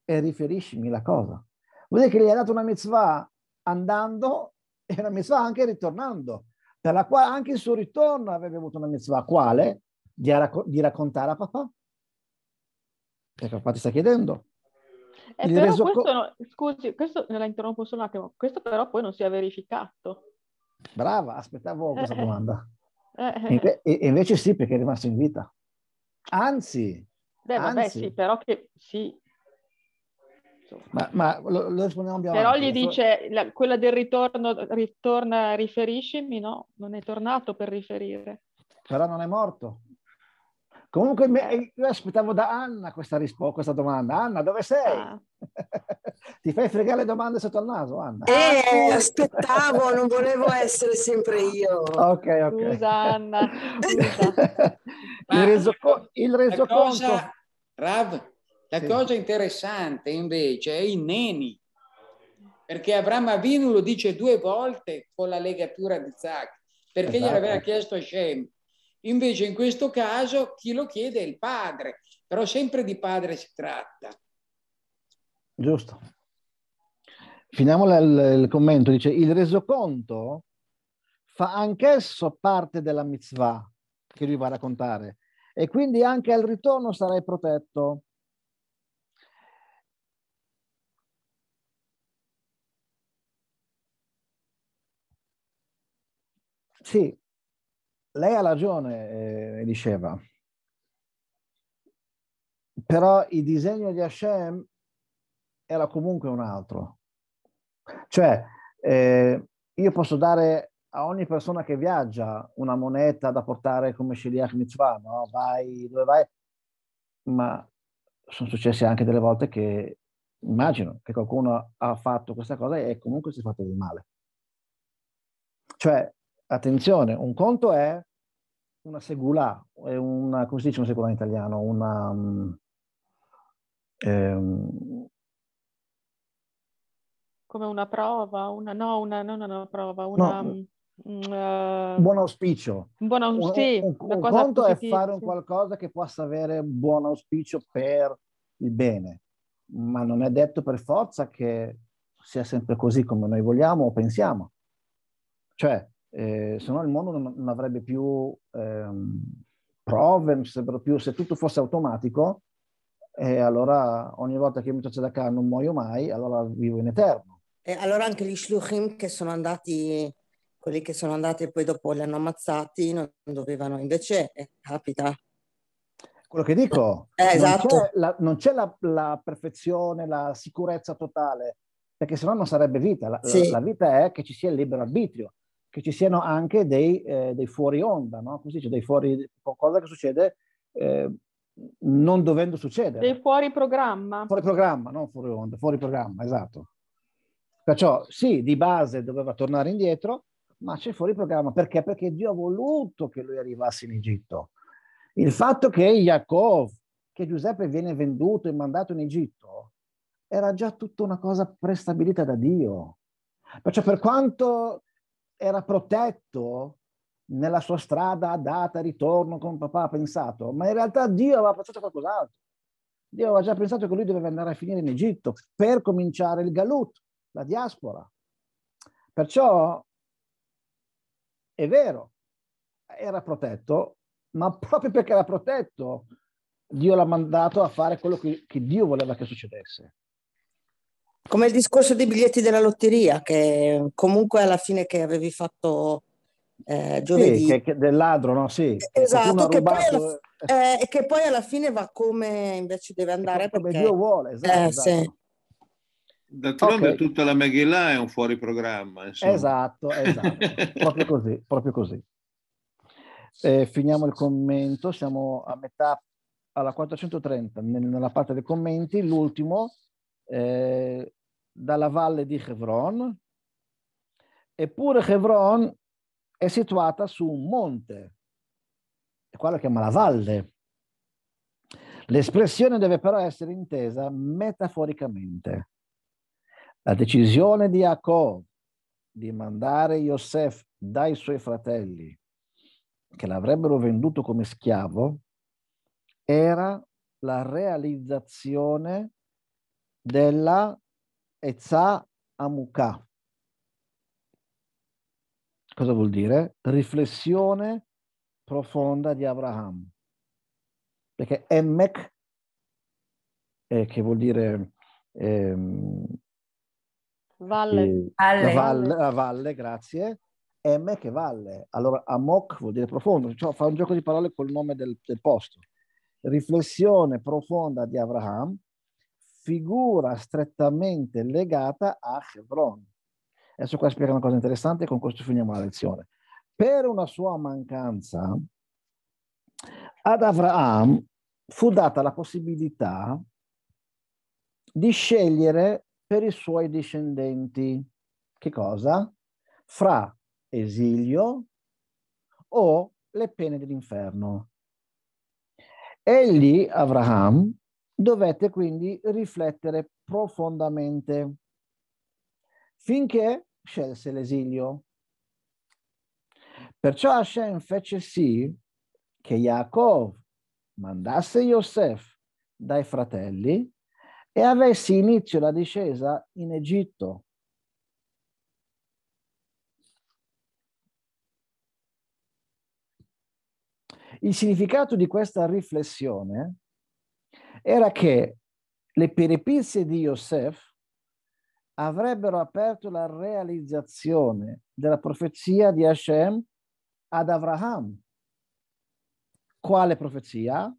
e riferiscimi la cosa. Vuol dire che gli ha dato una mitzvah andando e una mitzvah anche ritornando per la quale anche il suo ritorno avrebbe avuto una mitzvah. Quale? Di, racco- di raccontare a papà. Che papà ti sta chiedendo. Eh, questo co- no, scusi, questo la interrompo solo un attimo, questo però poi non si è verificato. Brava, aspettavo eh, questa domanda. Eh, eh, eh. Inve- e invece sì, perché è rimasto in vita. Anzi, Beh, anzi vabbè, sì, però che sì, ma, ma lo, lo rispondiamo Però avanti. gli dice, la, quella del ritorno, ritorna, riferiscimi, no? Non è tornato per riferire. Però non è morto. Comunque eh. io aspettavo da Anna questa, risposta, questa domanda. Anna, dove sei? Ah. Ti fai fregare le domande sotto il naso, Anna. Eh, ah, aspettavo, non volevo essere sempre io. Ok, ok. Scusa, Anna. Scusa. il resoconto... Reso Rav, la sì. cosa interessante invece è i neni, perché Avram Avinu lo dice due volte con la legatura di Zacchi, perché esatto. gliel'aveva chiesto Hashem. Invece in questo caso chi lo chiede è il padre, però sempre di padre si tratta. Giusto. Finiamo il, il commento, dice il resoconto fa anch'esso parte della mitzvah che lui va a raccontare e quindi anche al ritorno sarai protetto. Sì, lei ha ragione, eh, diceva. Però il disegno di Hashem era comunque un altro. Cioè, eh, io posso dare a ogni persona che viaggia una moneta da portare come Shiliach Mitzvah, no? Vai, dove vai? Ma sono successe anche delle volte che immagino che qualcuno ha fatto questa cosa e comunque si è fatto del male. Cioè, attenzione, un conto è una segula, è una, come si dice una segula in italiano? Una, um, ehm, come una prova, una, no, una, non una prova, una... No, un mm, mm, eh, buon auspicio. Un buon auspicio. Sì, un, un, un conto è fare un qualcosa che possa avere buon auspicio per il bene, ma non è detto per forza che sia sempre così come noi vogliamo o pensiamo. Cioè, eh, se no il mondo non, non avrebbe più ehm, prove, più, se tutto fosse automatico, e eh, allora ogni volta che mi faccio da non muoio mai, allora vivo in eterno. E allora anche gli shluchim che sono andati, quelli che sono andati e poi dopo li hanno ammazzati, non dovevano, invece eh, capita. Quello che dico, eh, esatto. non c'è, la, non c'è la, la, perfezione, la sicurezza totale, perché se no non sarebbe vita. La, sì. la, vita è che ci sia il libero arbitrio che ci siano anche dei, eh, dei fuori onda, no? Così c'è dei fuori, qualcosa che succede eh, non dovendo succedere. Dei fuori programma. Fuori programma, non fuori onda, fuori programma, esatto. Perciò sì, di base doveva tornare indietro, ma c'è fuori programma. Perché? Perché Dio ha voluto che lui arrivasse in Egitto. Il fatto che Yaakov, che Giuseppe viene venduto e mandato in Egitto, era già tutta una cosa prestabilita da Dio. Perciò per quanto era protetto nella sua strada data ritorno con papà, ha pensato, ma in realtà Dio aveva pensato a qualcos'altro. Dio aveva già pensato che lui doveva andare a finire in Egitto per cominciare il galut, la diaspora. Perciò è vero, era protetto, ma proprio perché era protetto, Dio l'ha mandato a fare quello che, che Dio voleva che succedesse. Come il discorso dei biglietti della lotteria, che comunque alla fine che avevi fatto eh, giovedì. Sì, che, che del ladro, no? Sì. Eh, esatto, che poi, alla, eh, che poi, alla, fine va come invece deve andare. Come perché... Dio vuole, eh, esatto. Eh, esatto. Sì. D'altronde okay. tutta la Meghelà è un fuori programma. Insomma. Esatto, esatto. proprio così, proprio così. Eh, finiamo il commento, siamo a metà, alla 430, nella parte dei commenti, l'ultimo, eh, dalla valle di Hebron, eppure Hebron è situata su un monte, e qua la chiama la valle. L'espressione deve però essere intesa metaforicamente. La decisione di Jacob di mandare Yosef dai suoi fratelli, che l'avrebbero venduto come schiavo, era la realizzazione della Ezza Amuka. Cosa vuol dire? Riflessione profonda di Abraham. Perché Emmek, eh, che vuol dire ehm, valle. Eh, valle. valle, valle grazie, Emmek è valle. Allora Amok vuol dire profondo, cioè fa un gioco di parole col nome del, del posto. Riflessione profonda di Abraham figura strettamente legata a Hebron. Adesso qua spiega una cosa interessante e con questo finiamo la lezione. Per una sua mancanza, ad Avraham fu data la possibilità di scegliere per i suoi discendenti che cosa? Fra esilio o le pene dell'inferno. Egli, Avraham, Dovette quindi riflettere profondamente, finché scelse l'esilio. Perciò Hashem fece sì che Yaakov mandasse Yosef dai fratelli e avesse inizio la discesa in Egitto. Il significato di questa riflessione era che le peripizie di Yosef avrebbero aperto la realizzazione della profezia di Hashem ad Abraham. Quale profezia?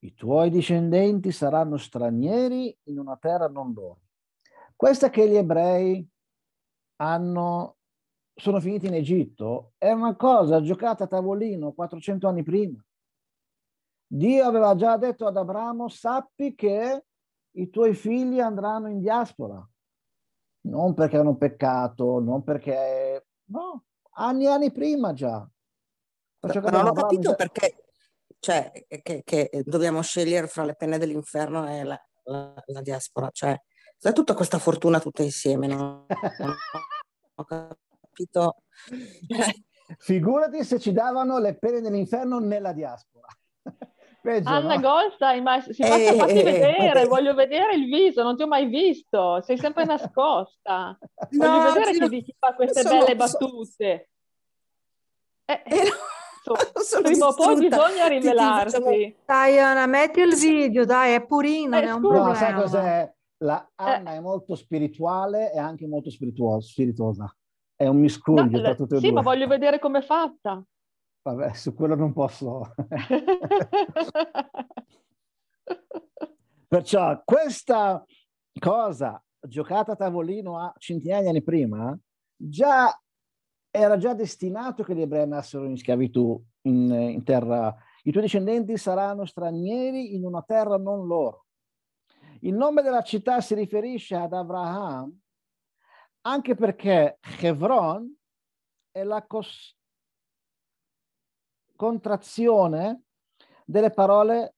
I tuoi discendenti saranno stranieri in una terra non loro. Questa che gli ebrei hanno, sono finiti in Egitto è una cosa giocata a tavolino 400 anni prima. Dio aveva già detto ad Abramo, sappi che i tuoi figli andranno in diaspora, non perché hanno peccato, non perché... No, anni e anni prima già. Perciò non ho capito in... perché cioè, che, che, dobbiamo scegliere fra le penne dell'inferno e la, la, la diaspora. Cioè, da tutta questa fortuna tutta insieme, no? ho capito. Figurati se ci davano le pene dell'inferno nella diaspora. Peggio, Anna no? Goldstein, ma si eh, faccia, fatti eh, eh, vedere, eh, voglio vedere il viso, non ti ho mai visto, sei sempre nascosta. no, voglio vedere chi, non... chi fa queste sono, belle battute. Sono... Eh, eh, eh sono, prima o poi bisogna diciamo rivelarsi. Ti, Diana, metti il video, dai, è purino, eh, è un problema. sai cos'è? La Anna è molto spirituale e anche molto spirituosa. È un miscuglio no, tra tutte e sì, due. Sì, ma voglio vedere com'è fatta. Vabbè, su quello non posso. Perciò questa cosa giocata a tavolino a centinaia di anni prima già era già destinato che gli ebrei andassero in schiavitù in, in terra. I tuoi discendenti saranno stranieri in una terra non loro. Il nome della città si riferisce ad Abraham anche perché Hebron è la, costruzione contrazione delle parole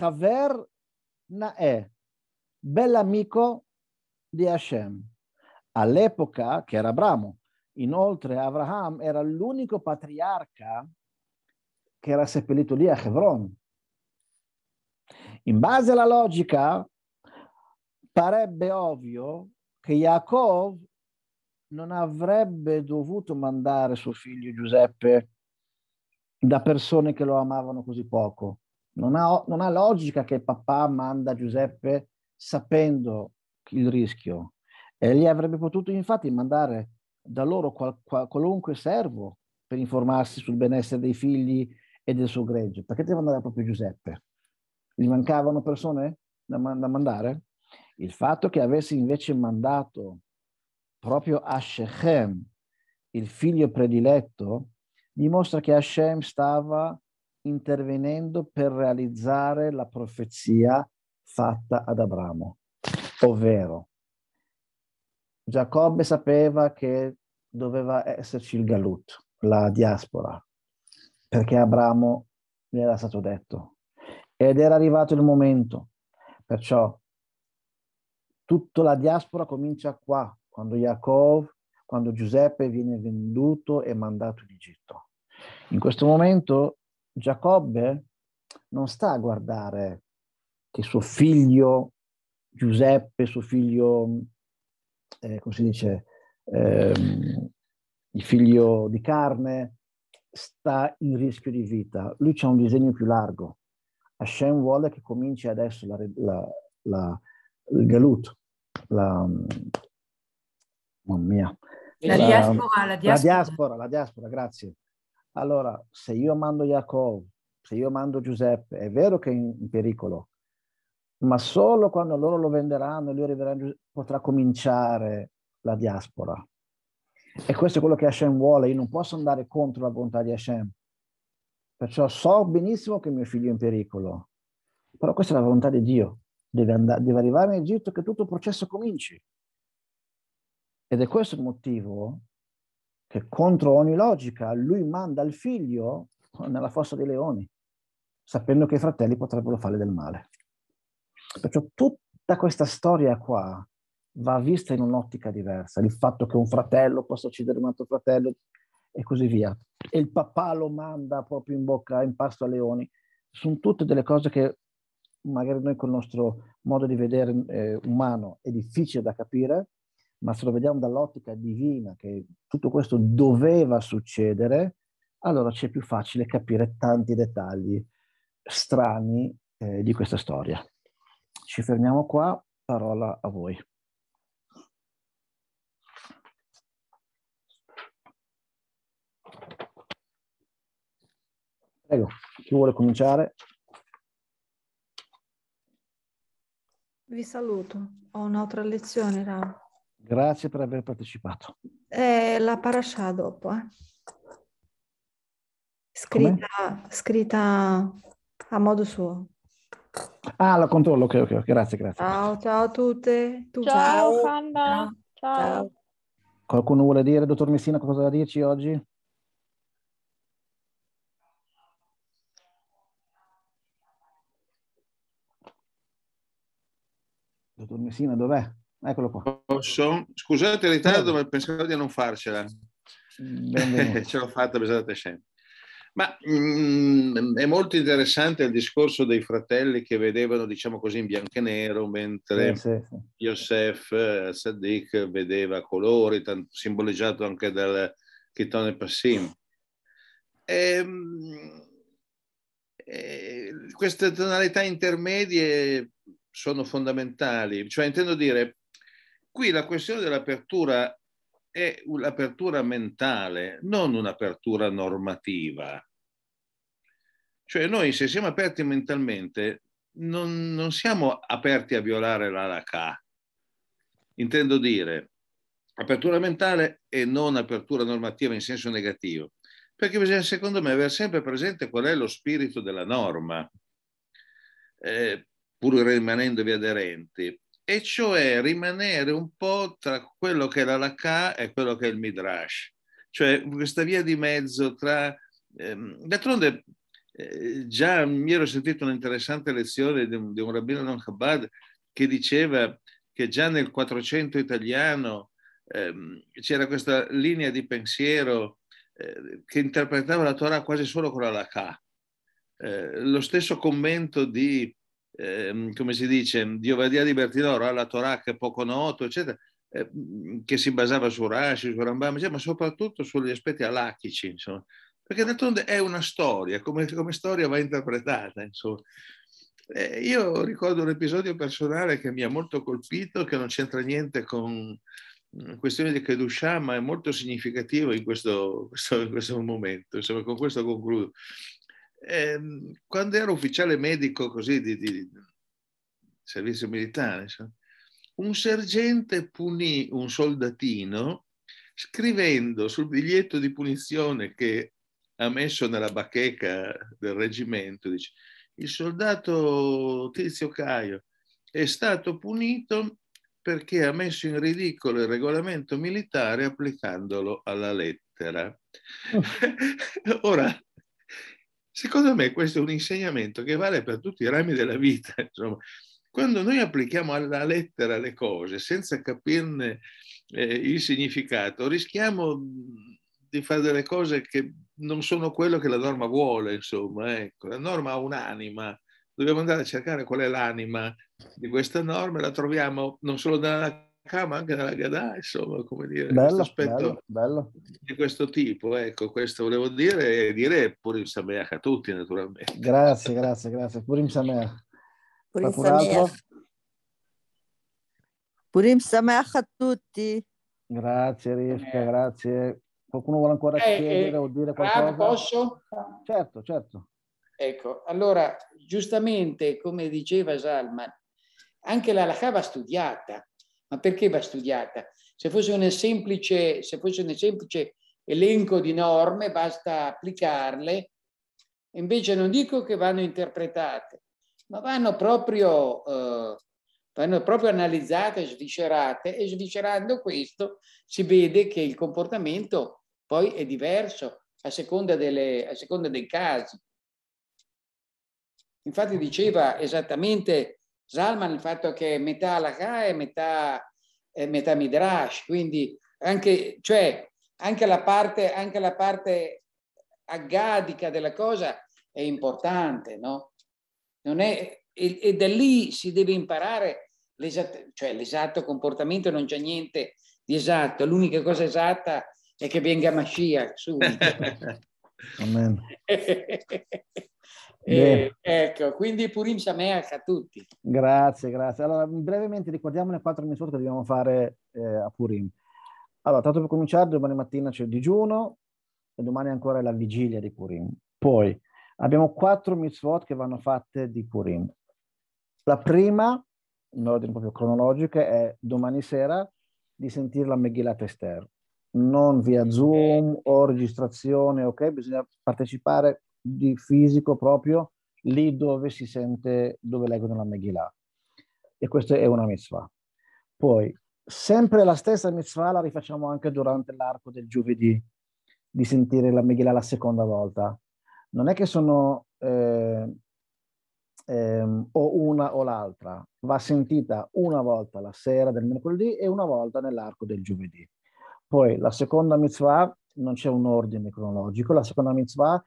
Haver Nae, bell'amico di Hashem. All'epoca che era Abramo, inoltre Abraham era l'unico patriarca che era seppellito lì a Hebron. In base alla logica, parebbe ovvio che Jacob non avrebbe dovuto mandare suo figlio Giuseppe da persone che lo amavano così poco. Non ha, non ha logica che papà manda Giuseppe sapendo il rischio. E gli avrebbe potuto infatti mandare da loro qual, qual, qualunque servo per informarsi sul benessere dei figli e del suo gregge. Perché deve andare proprio Giuseppe? Gli mancavano persone da, man- da mandare? Il fatto che avesse invece mandato proprio a Shechem il figlio prediletto dimostra che Hashem stava intervenendo per realizzare la profezia fatta ad Abramo, ovvero Giacobbe sapeva che doveva esserci il Galut, la diaspora, perché Abramo gli era stato detto ed era arrivato il momento, perciò tutta la diaspora comincia qua, quando Jacob, quando Giuseppe viene venduto e mandato in Egitto. In questo momento Giacobbe non sta a guardare che suo figlio Giuseppe, suo figlio, eh, come si dice, eh, il figlio di carne, sta in rischio di vita. Lui c'è un disegno più largo. Hashem vuole che cominci adesso la, la, la, il galut, la, mamma mia, la, diaspora, la diaspora, la diaspora, grazie. Allora, se io mando Jacob, se io mando Giuseppe, è vero che è in, pericolo, ma solo quando loro lo venderanno, e lui arriverà, potrà cominciare la diaspora. E questo è quello che Hashem vuole, io non posso andare contro la volontà di Hashem. Perciò so benissimo che mio figlio è in pericolo, però questa è la volontà di Dio. Deve, andare, deve arrivare in Egitto che tutto il processo cominci. Ed è questo il motivo che contro ogni logica lui manda il figlio nella fossa dei leoni, sapendo che i fratelli potrebbero fare del male. Perciò tutta questa storia qua va vista in un'ottica diversa, il fatto che un fratello possa uccidere un altro fratello e così via. E il papà lo manda proprio in bocca, in pasto a leoni. Sono tutte delle cose che magari noi con il nostro modo di vedere eh, umano è difficile da capire, ma se lo vediamo dall'ottica divina che tutto questo doveva succedere, allora c'è più facile capire tanti dettagli strani eh, di questa storia. Ci fermiamo qua, parola a voi. Prego, chi vuole cominciare? Vi saluto, ho un'altra lezione, Rao. Grazie per aver partecipato. Eh, la parasha dopo. Eh. Scritta, scritta, a modo suo. Ah, la controllo, ok, ok, grazie, grazie. Ciao, ciao a tutte. Tu ciao, ciao. ciao. Qualcuno vuole dire, dottor Messina, cosa da dirci oggi? Dottor Messina, dov'è? Eccolo qua. Posso? Scusate il ritardo, ma pensavo di non farcela. Ce l'ho fatta, pesate sempre. Ma mh, mm, è molto interessante il discorso dei fratelli che vedevano, diciamo così, in bianco e nero, mentre sì, sì, sì. Yosef eh, Sadiq vedeva colori, tanto, simboleggiato anche dal Chitone Passim. E, ehm, e, eh, queste tonalità intermedie sono fondamentali, cioè intendo dire, Qui la questione dell'apertura è un'apertura mentale, non un'apertura normativa. Cioè noi se siamo aperti mentalmente non, non siamo aperti a violare l'alakà. Intendo dire apertura mentale e non apertura normativa in senso negativo, perché bisogna secondo me avere sempre presente qual è lo spirito della norma, eh, pur rimanendovi aderenti e cioè rimanere un po' tra quello che è la Lacan e quello che è il Midrash, cioè questa via di mezzo tra... Ehm, d'altronde eh, già mi ero sentito un'interessante lezione di un, di un rabbino non Chabad che diceva che già nel 400 italiano ehm, c'era questa linea di pensiero eh, che interpretava la Torah quasi solo con la Lacan. Eh, lo stesso commento di eh, come si dice, Diovadia di Bertiloro alla Torah che è poco noto, eccetera, eh, che si basava su Rashi, su Rambam, eccetera, ma soprattutto sugli aspetti alachici, insomma. Perché d'altronde è una storia, come, come storia va interpretata, insomma. Eh, io ricordo un episodio personale che mi ha molto colpito, che non c'entra niente con mm, questione di Kedusha, ma è molto significativo in questo, questo, in questo momento. Insomma, con questo concludo ehm, quando ero ufficiale medico così di, di servizio militare, insomma, un sergente punì un soldatino scrivendo sul biglietto di punizione che ha messo nella bacheca del reggimento, dice, il soldato Tizio Caio è stato punito perché ha messo in ridicolo il regolamento militare applicandolo alla lettera. Oh. Ora, Secondo me questo è un insegnamento che vale per tutti i rami della vita. Insomma. Quando noi applichiamo alla lettera le cose senza capirne eh, il significato, rischiamo di fare delle cose che non sono quello che la norma vuole, insomma. Ecco. La norma ha un'anima, dobbiamo andare a cercare qual è l'anima di questa norma e la troviamo non solo nella Ah, ma anche nella Gadà, insomma, come dire, bello, questo bello, bello. di questo tipo, ecco, questo volevo dire e dire Purim Sameach a tutti naturalmente. Grazie, grazie, grazie. Purim Sameach. Purim Sameach. Purim Sameach a tutti. Grazie Rivka, eh. grazie. Qualcuno vuole ancora eh, eh chiedere eh, o dire qualcosa? posso? Certo, certo. Ecco, allora, giustamente, come diceva Salman, anche la Lahava studiata, ma perché va studiata? Se fosse una semplice, se fosse un semplice elenco di norme, basta applicarle. Invece non dico che vanno interpretate, ma vanno proprio, eh, vanno proprio analizzate, sviscerate e sviscerando questo si vede che il comportamento poi è diverso a seconda, delle, a seconda dei casi. Infatti diceva esattamente Zalman il fatto che è metà halakha e metà, è metà midrash, quindi anche, cioè, anche, la parte, anche la parte aggadica della cosa è importante, no? È, e, e, da lì si deve imparare l'esatto, cioè l'esatto comportamento, non c'è niente di esatto, l'unica cosa esatta è che venga Mashiach subito. Amen. E, ecco, quindi Purim Sameach a tutti. Grazie, grazie. Allora, brevemente ricordiamo le quattro misure che dobbiamo fare eh, a Purim. Allora, tanto per cominciare, domani mattina c'è il digiuno e domani ancora è la vigilia di Purim. Poi abbiamo quattro mitzvot che vanno fatte di Purim. La prima, in ordine proprio cronologico, è domani sera di sentire la Megillat Esther. Non via Zoom o registrazione, ok? Bisogna partecipare di fisico proprio lì dove si sente, dove leggono la Megillah. E questa è una mitzvah. Poi, sempre la stessa mitzvah la rifacciamo anche durante l'arco del giovedì, di sentire la Megillah la seconda volta. Non è che sono eh, eh, o una o l'altra, va sentita una volta la sera del mercoledì e una volta nell'arco del giovedì. Poi la seconda mitzvah, non c'è un ordine cronologico, la seconda mitzvah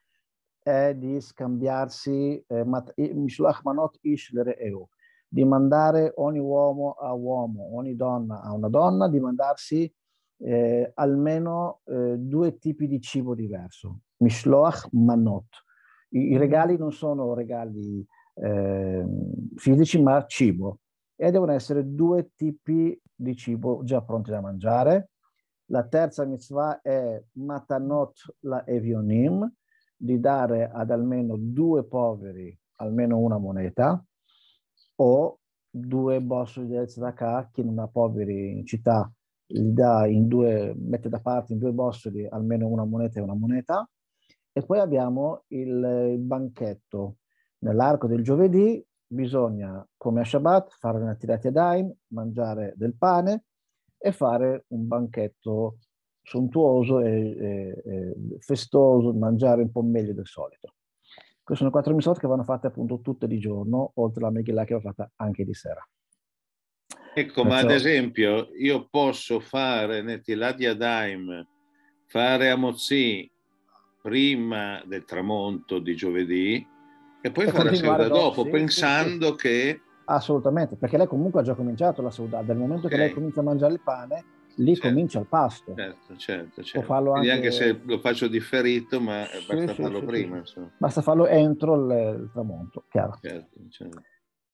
è di scambiarsi eh, Manot Ish Lereu, di mandare ogni uomo a uomo, ogni donna a una donna, di mandarsi eh, almeno eh, due tipi di cibo diverso, Mishloach Manot. I, I, regali non sono regali eh, fisici, ma cibo. E devono essere due tipi di cibo già pronti da mangiare. La terza mitzvah è Matanot la Evionim, di dare ad almeno due poveri almeno una moneta o due borse di Zaka, chi non ha poveri in città gli dà in due, mette da parte in due bossoli almeno una moneta e una moneta. E poi abbiamo il, il banchetto. Nell'arco del giovedì bisogna, come a Shabbat, fare una tirata a daim, mangiare del pane e fare un banchetto sontuoso e, e, e festoso, mangiare un po' meglio del solito. Queste sono quattro mitzvot che vanno fatte appunto tutte di giorno, oltre alla Megillah che va fatta anche di sera. Ecco, Perciò... ma ad esempio io posso fare Netilad Daim, fare Amozzi prima del tramonto di giovedì e poi e fare la seuda dopo, sì, pensando sì, sì. che... Assolutamente, perché lei comunque ha già cominciato la seuda, dal momento okay. che lei comincia a mangiare il pane lì certo, comincia il pasto. Certo, certo, certo. anche... anche... se lo faccio differito, ma sì, basta sì, farlo sì, prima. Basta farlo entro il, il tramonto, chiaro. Certo, certo.